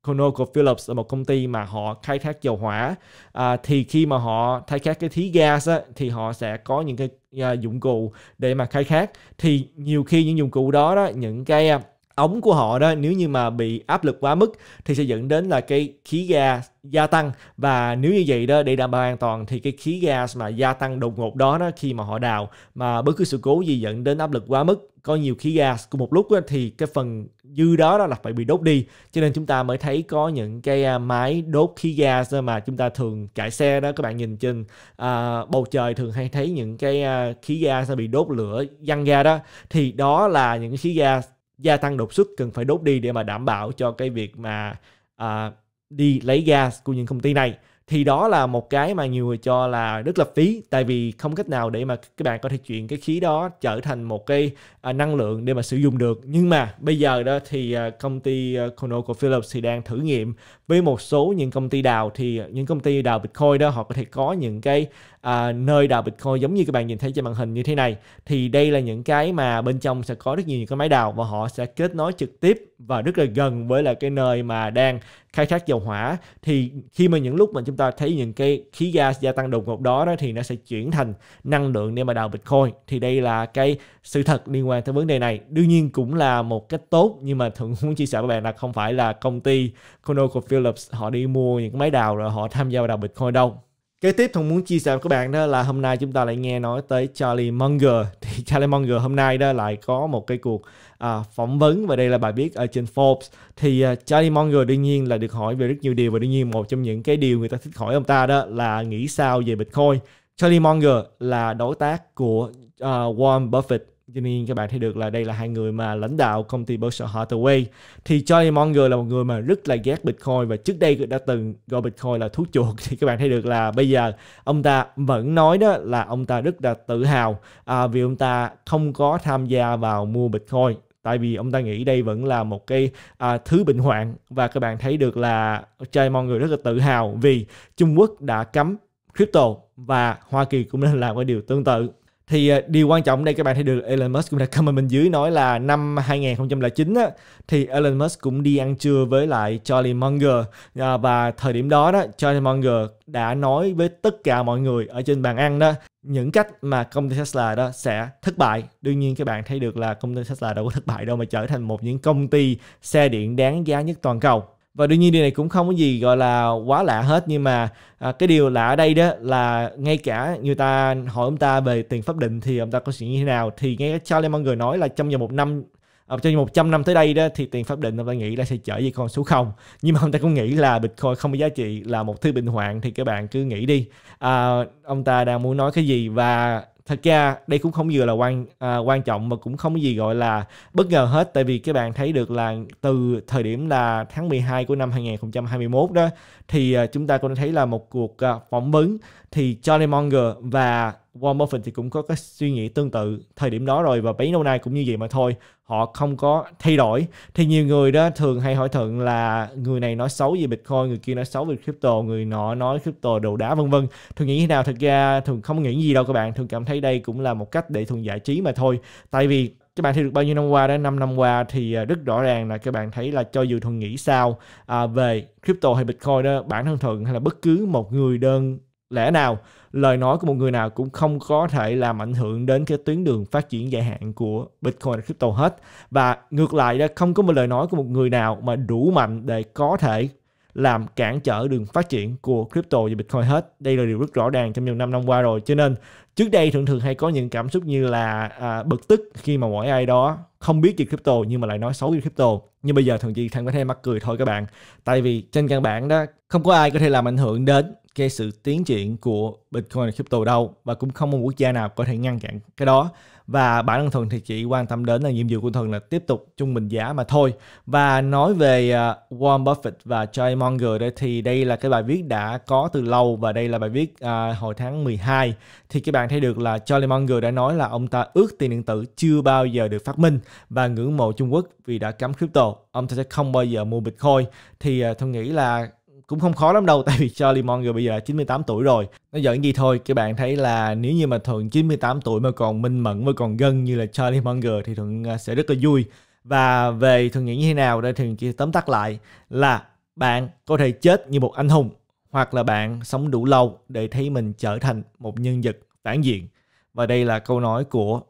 Conoco Phillips là một công ty mà họ khai thác dầu hỏa à, thì khi mà họ khai thác cái khí gas á, thì họ sẽ có những cái à, dụng cụ để mà khai thác thì nhiều khi những dụng cụ đó đó những cái à, ống của họ đó nếu như mà bị áp lực quá mức thì sẽ dẫn đến là cái khí ga gia tăng và nếu như vậy đó để đảm bảo an toàn thì cái khí ga mà gia tăng đột ngột đó, đó khi mà họ đào mà bất cứ sự cố gì dẫn đến áp lực quá mức có nhiều khí ga cùng một lúc đó, thì cái phần dư đó, đó là phải bị đốt đi cho nên chúng ta mới thấy có những cái à, máy đốt khí ga mà chúng ta thường chạy xe đó các bạn nhìn trên à, bầu trời thường hay thấy những cái à, khí gas bị đốt lửa văng ra đó thì đó là những khí ga gia tăng đột xuất cần phải đốt đi để mà đảm bảo cho cái việc mà à, đi lấy gas của những công ty này thì đó là một cái mà nhiều người cho là rất là phí tại vì không cách nào để mà các bạn có thể chuyển cái khí đó trở thành một cái à, năng lượng để mà sử dụng được nhưng mà bây giờ đó thì à, công ty à, Kono của Philips thì đang thử nghiệm với một số những công ty đào thì những công ty đào Bitcoin đó họ có thể có những cái à, nơi đào Bitcoin giống như các bạn nhìn thấy trên màn hình như thế này thì đây là những cái mà bên trong sẽ có rất nhiều những cái máy đào và họ sẽ kết nối trực tiếp và rất là gần với là cái nơi mà đang khai thác dầu hỏa thì khi mà những lúc mà chúng ta thấy những cái khí gas gia tăng đột ngột đó, đó thì nó sẽ chuyển thành năng lượng để mà đào Bitcoin thì đây là cái sự thật liên quan tới vấn đề này đương nhiên cũng là một cách tốt nhưng mà thường muốn chia sẻ với bạn là không phải là công ty ConocoPhillips họ đi mua những cái máy đào rồi họ tham gia vào đào Bitcoin đâu Kế tiếp Thông muốn chia sẻ với các bạn đó là hôm nay chúng ta lại nghe nói tới Charlie Munger. Thì Charlie Munger hôm nay đó lại có một cái cuộc à, phỏng vấn và đây là bài viết ở trên Forbes thì à, Charlie Munger đương nhiên là được hỏi về rất nhiều điều và đương nhiên một trong những cái điều người ta thích hỏi ông ta đó là nghĩ sao về Bitcoin. Charlie Munger là đối tác của uh, Warren Buffett cho nên các bạn thấy được là đây là hai người mà lãnh đạo công ty Berkshire Hathaway thì Charlie Munger là một người mà rất là ghét Bitcoin và trước đây đã từng gọi Bitcoin là thuốc chuột thì các bạn thấy được là bây giờ ông ta vẫn nói đó là ông ta rất là tự hào à, vì ông ta không có tham gia vào mua Bitcoin tại vì ông ta nghĩ đây vẫn là một cái à, thứ bệnh hoạn và các bạn thấy được là chơi mọi người rất là tự hào vì Trung Quốc đã cấm crypto và Hoa Kỳ cũng nên làm cái điều tương tự thì à, điều quan trọng đây các bạn thấy được Elon Musk cũng đã comment bên dưới nói là năm 2009 á, thì Elon Musk cũng đi ăn trưa với lại Charlie Munger à, và thời điểm đó đó Charlie Munger đã nói với tất cả mọi người ở trên bàn ăn đó những cách mà công ty Tesla đó sẽ thất bại. Đương nhiên các bạn thấy được là công ty Tesla đâu có thất bại đâu mà trở thành một những công ty xe điện đáng giá nhất toàn cầu và đương nhiên điều này cũng không có gì gọi là quá lạ hết nhưng mà à, cái điều lạ ở đây đó là ngay cả người ta hỏi ông ta về tiền pháp định thì ông ta có suy nghĩ như thế nào thì ngay Charlie người nói là trong vòng một năm ở à, trong 100 năm tới đây đó thì tiền pháp định ông ta nghĩ là sẽ trở về con số 0 nhưng mà ông ta cũng nghĩ là Bitcoin không có giá trị là một thứ bình hoạn thì các bạn cứ nghĩ đi à, ông ta đang muốn nói cái gì và thật ra đây cũng không vừa là quan à, quan trọng mà cũng không có gì gọi là bất ngờ hết tại vì các bạn thấy được là từ thời điểm là tháng 12 của năm 2021 đó thì à, chúng ta cũng thấy là một cuộc à, phỏng vấn thì Johnny Monger và Warren Buffett thì cũng có cái suy nghĩ tương tự thời điểm đó rồi và bấy lâu nay cũng như vậy mà thôi họ không có thay đổi thì nhiều người đó thường hay hỏi thượng là người này nói xấu về Bitcoin người kia nói xấu về crypto người nọ nói crypto đồ đá vân vân thường nghĩ thế nào thật ra thường không nghĩ gì đâu các bạn thường cảm thấy đây cũng là một cách để thường giải trí mà thôi tại vì các bạn thấy được bao nhiêu năm qua đó 5 năm qua thì à, rất rõ ràng là các bạn thấy là cho dù thường nghĩ sao à, về crypto hay bitcoin đó bản thân thường hay là bất cứ một người đơn lẽ nào lời nói của một người nào cũng không có thể làm ảnh hưởng đến cái tuyến đường phát triển dài hạn của Bitcoin và crypto hết và ngược lại đó không có một lời nói của một người nào mà đủ mạnh để có thể làm cản trở đường phát triển của crypto và Bitcoin hết. Đây là điều rất rõ ràng trong nhiều năm năm qua rồi. Cho nên trước đây thường thường hay có những cảm xúc như là à, bực tức khi mà mỗi ai đó không biết về crypto nhưng mà lại nói xấu về crypto. Nhưng bây giờ thường chỉ thằng có thể mắc cười thôi các bạn. Tại vì trên căn bản đó không có ai có thể làm ảnh hưởng đến cái sự tiến triển của Bitcoin và crypto đâu và cũng không một quốc gia nào có thể ngăn cản cái đó và bản thân Thuần thì chỉ quan tâm đến là nhiệm vụ của Thuần là tiếp tục trung bình giá mà thôi và nói về uh, Warren Buffett và Charlie Munger đây thì đây là cái bài viết đã có từ lâu và đây là bài viết uh, hồi tháng 12 thì các bạn thấy được là Charlie Munger đã nói là ông ta ước tiền điện tử chưa bao giờ được phát minh và ngưỡng mộ Trung Quốc vì đã cấm crypto ông ta sẽ không bao giờ mua Bitcoin thì uh, à, Thuần nghĩ là cũng không khó lắm đâu tại vì Charlie Munger bây giờ là 98 tuổi rồi nó giỡn gì thôi các bạn thấy là nếu như mà thuận 98 tuổi mà còn minh mẫn mà còn gân như là Charlie Munger thì thuận à, sẽ rất là vui và về thuận nghĩ như thế nào đây thì tóm tắt lại là bạn có thể chết như một anh hùng hoặc là bạn sống đủ lâu để thấy mình trở thành một nhân vật phản diện và đây là câu nói của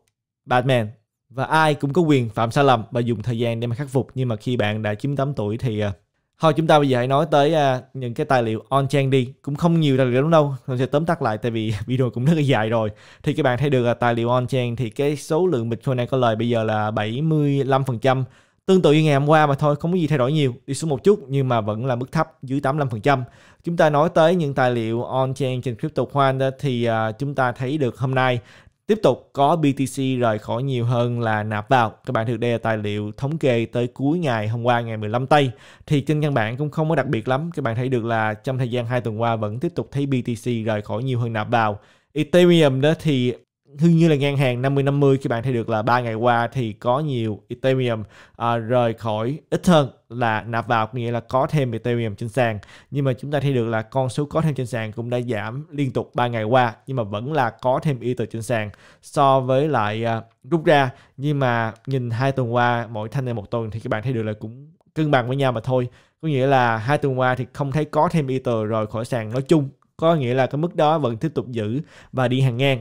Batman và ai cũng có quyền phạm sai lầm và dùng thời gian để mà khắc phục nhưng mà khi bạn đã 98 tuổi thì à, Thôi chúng ta bây giờ hãy nói tới uh, những cái tài liệu on-chain đi. Cũng không nhiều tài liệu lắm đâu. Mình sẽ tóm tắt lại tại vì video cũng rất là dài rồi. Thì các bạn thấy được là tài liệu on-chain thì cái số lượng Bitcoin này có lời bây giờ là 75%. Tương tự như ngày hôm qua mà thôi, không có gì thay đổi nhiều. Đi xuống một chút nhưng mà vẫn là mức thấp dưới 85%. Chúng ta nói tới những tài liệu on-chain trên CryptoQuant thì uh, chúng ta thấy được hôm nay Tiếp tục có BTC rời khỏi nhiều hơn là nạp vào. Các bạn thực đây là tài liệu thống kê tới cuối ngày hôm qua ngày 15 tây thì trên căn bản cũng không có đặc biệt lắm. Các bạn thấy được là trong thời gian 2 tuần qua vẫn tiếp tục thấy BTC rời khỏi nhiều hơn nạp vào. Ethereum đó thì hương như là ngang hàng 50-50 khi bạn thấy được là ba ngày qua thì có nhiều Ethereum à, rời khỏi ít hơn là nạp vào nghĩa là có thêm Ethereum trên sàn nhưng mà chúng ta thấy được là con số có thêm trên sàn cũng đã giảm liên tục 3 ngày qua nhưng mà vẫn là có thêm Ether trên sàn so với lại à, rút ra nhưng mà nhìn hai tuần qua mỗi thanh này một tuần thì các bạn thấy được là cũng cân bằng với nhau mà thôi có nghĩa là hai tuần qua thì không thấy có thêm Ether rời khỏi sàn nói chung có nghĩa là cái mức đó vẫn tiếp tục giữ và đi hàng ngang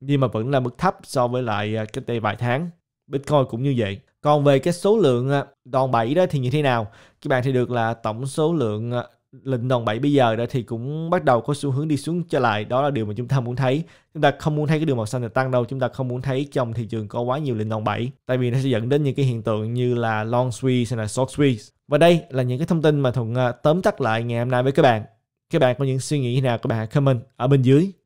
nhưng mà vẫn là mức thấp so với lại à, cách đây vài tháng. Bitcoin cũng như vậy. Còn về cái số lượng à, đòn bẩy đó thì như thế nào? Các bạn thì được là tổng số lượng à, lệnh đòn bẩy bây giờ đó thì cũng bắt đầu có xu hướng đi xuống trở lại. Đó là điều mà chúng ta muốn thấy. Chúng ta không muốn thấy cái đường màu xanh này tăng đâu. Chúng ta không muốn thấy trong thị trường có quá nhiều lệnh đòn bẩy. Tại vì nó sẽ dẫn đến những cái hiện tượng như là long squeeze hay là short squeeze. Và đây là những cái thông tin mà Thuận tóm tắt lại ngày hôm nay với các bạn. Các bạn có những suy nghĩ nào các bạn comment ở bên dưới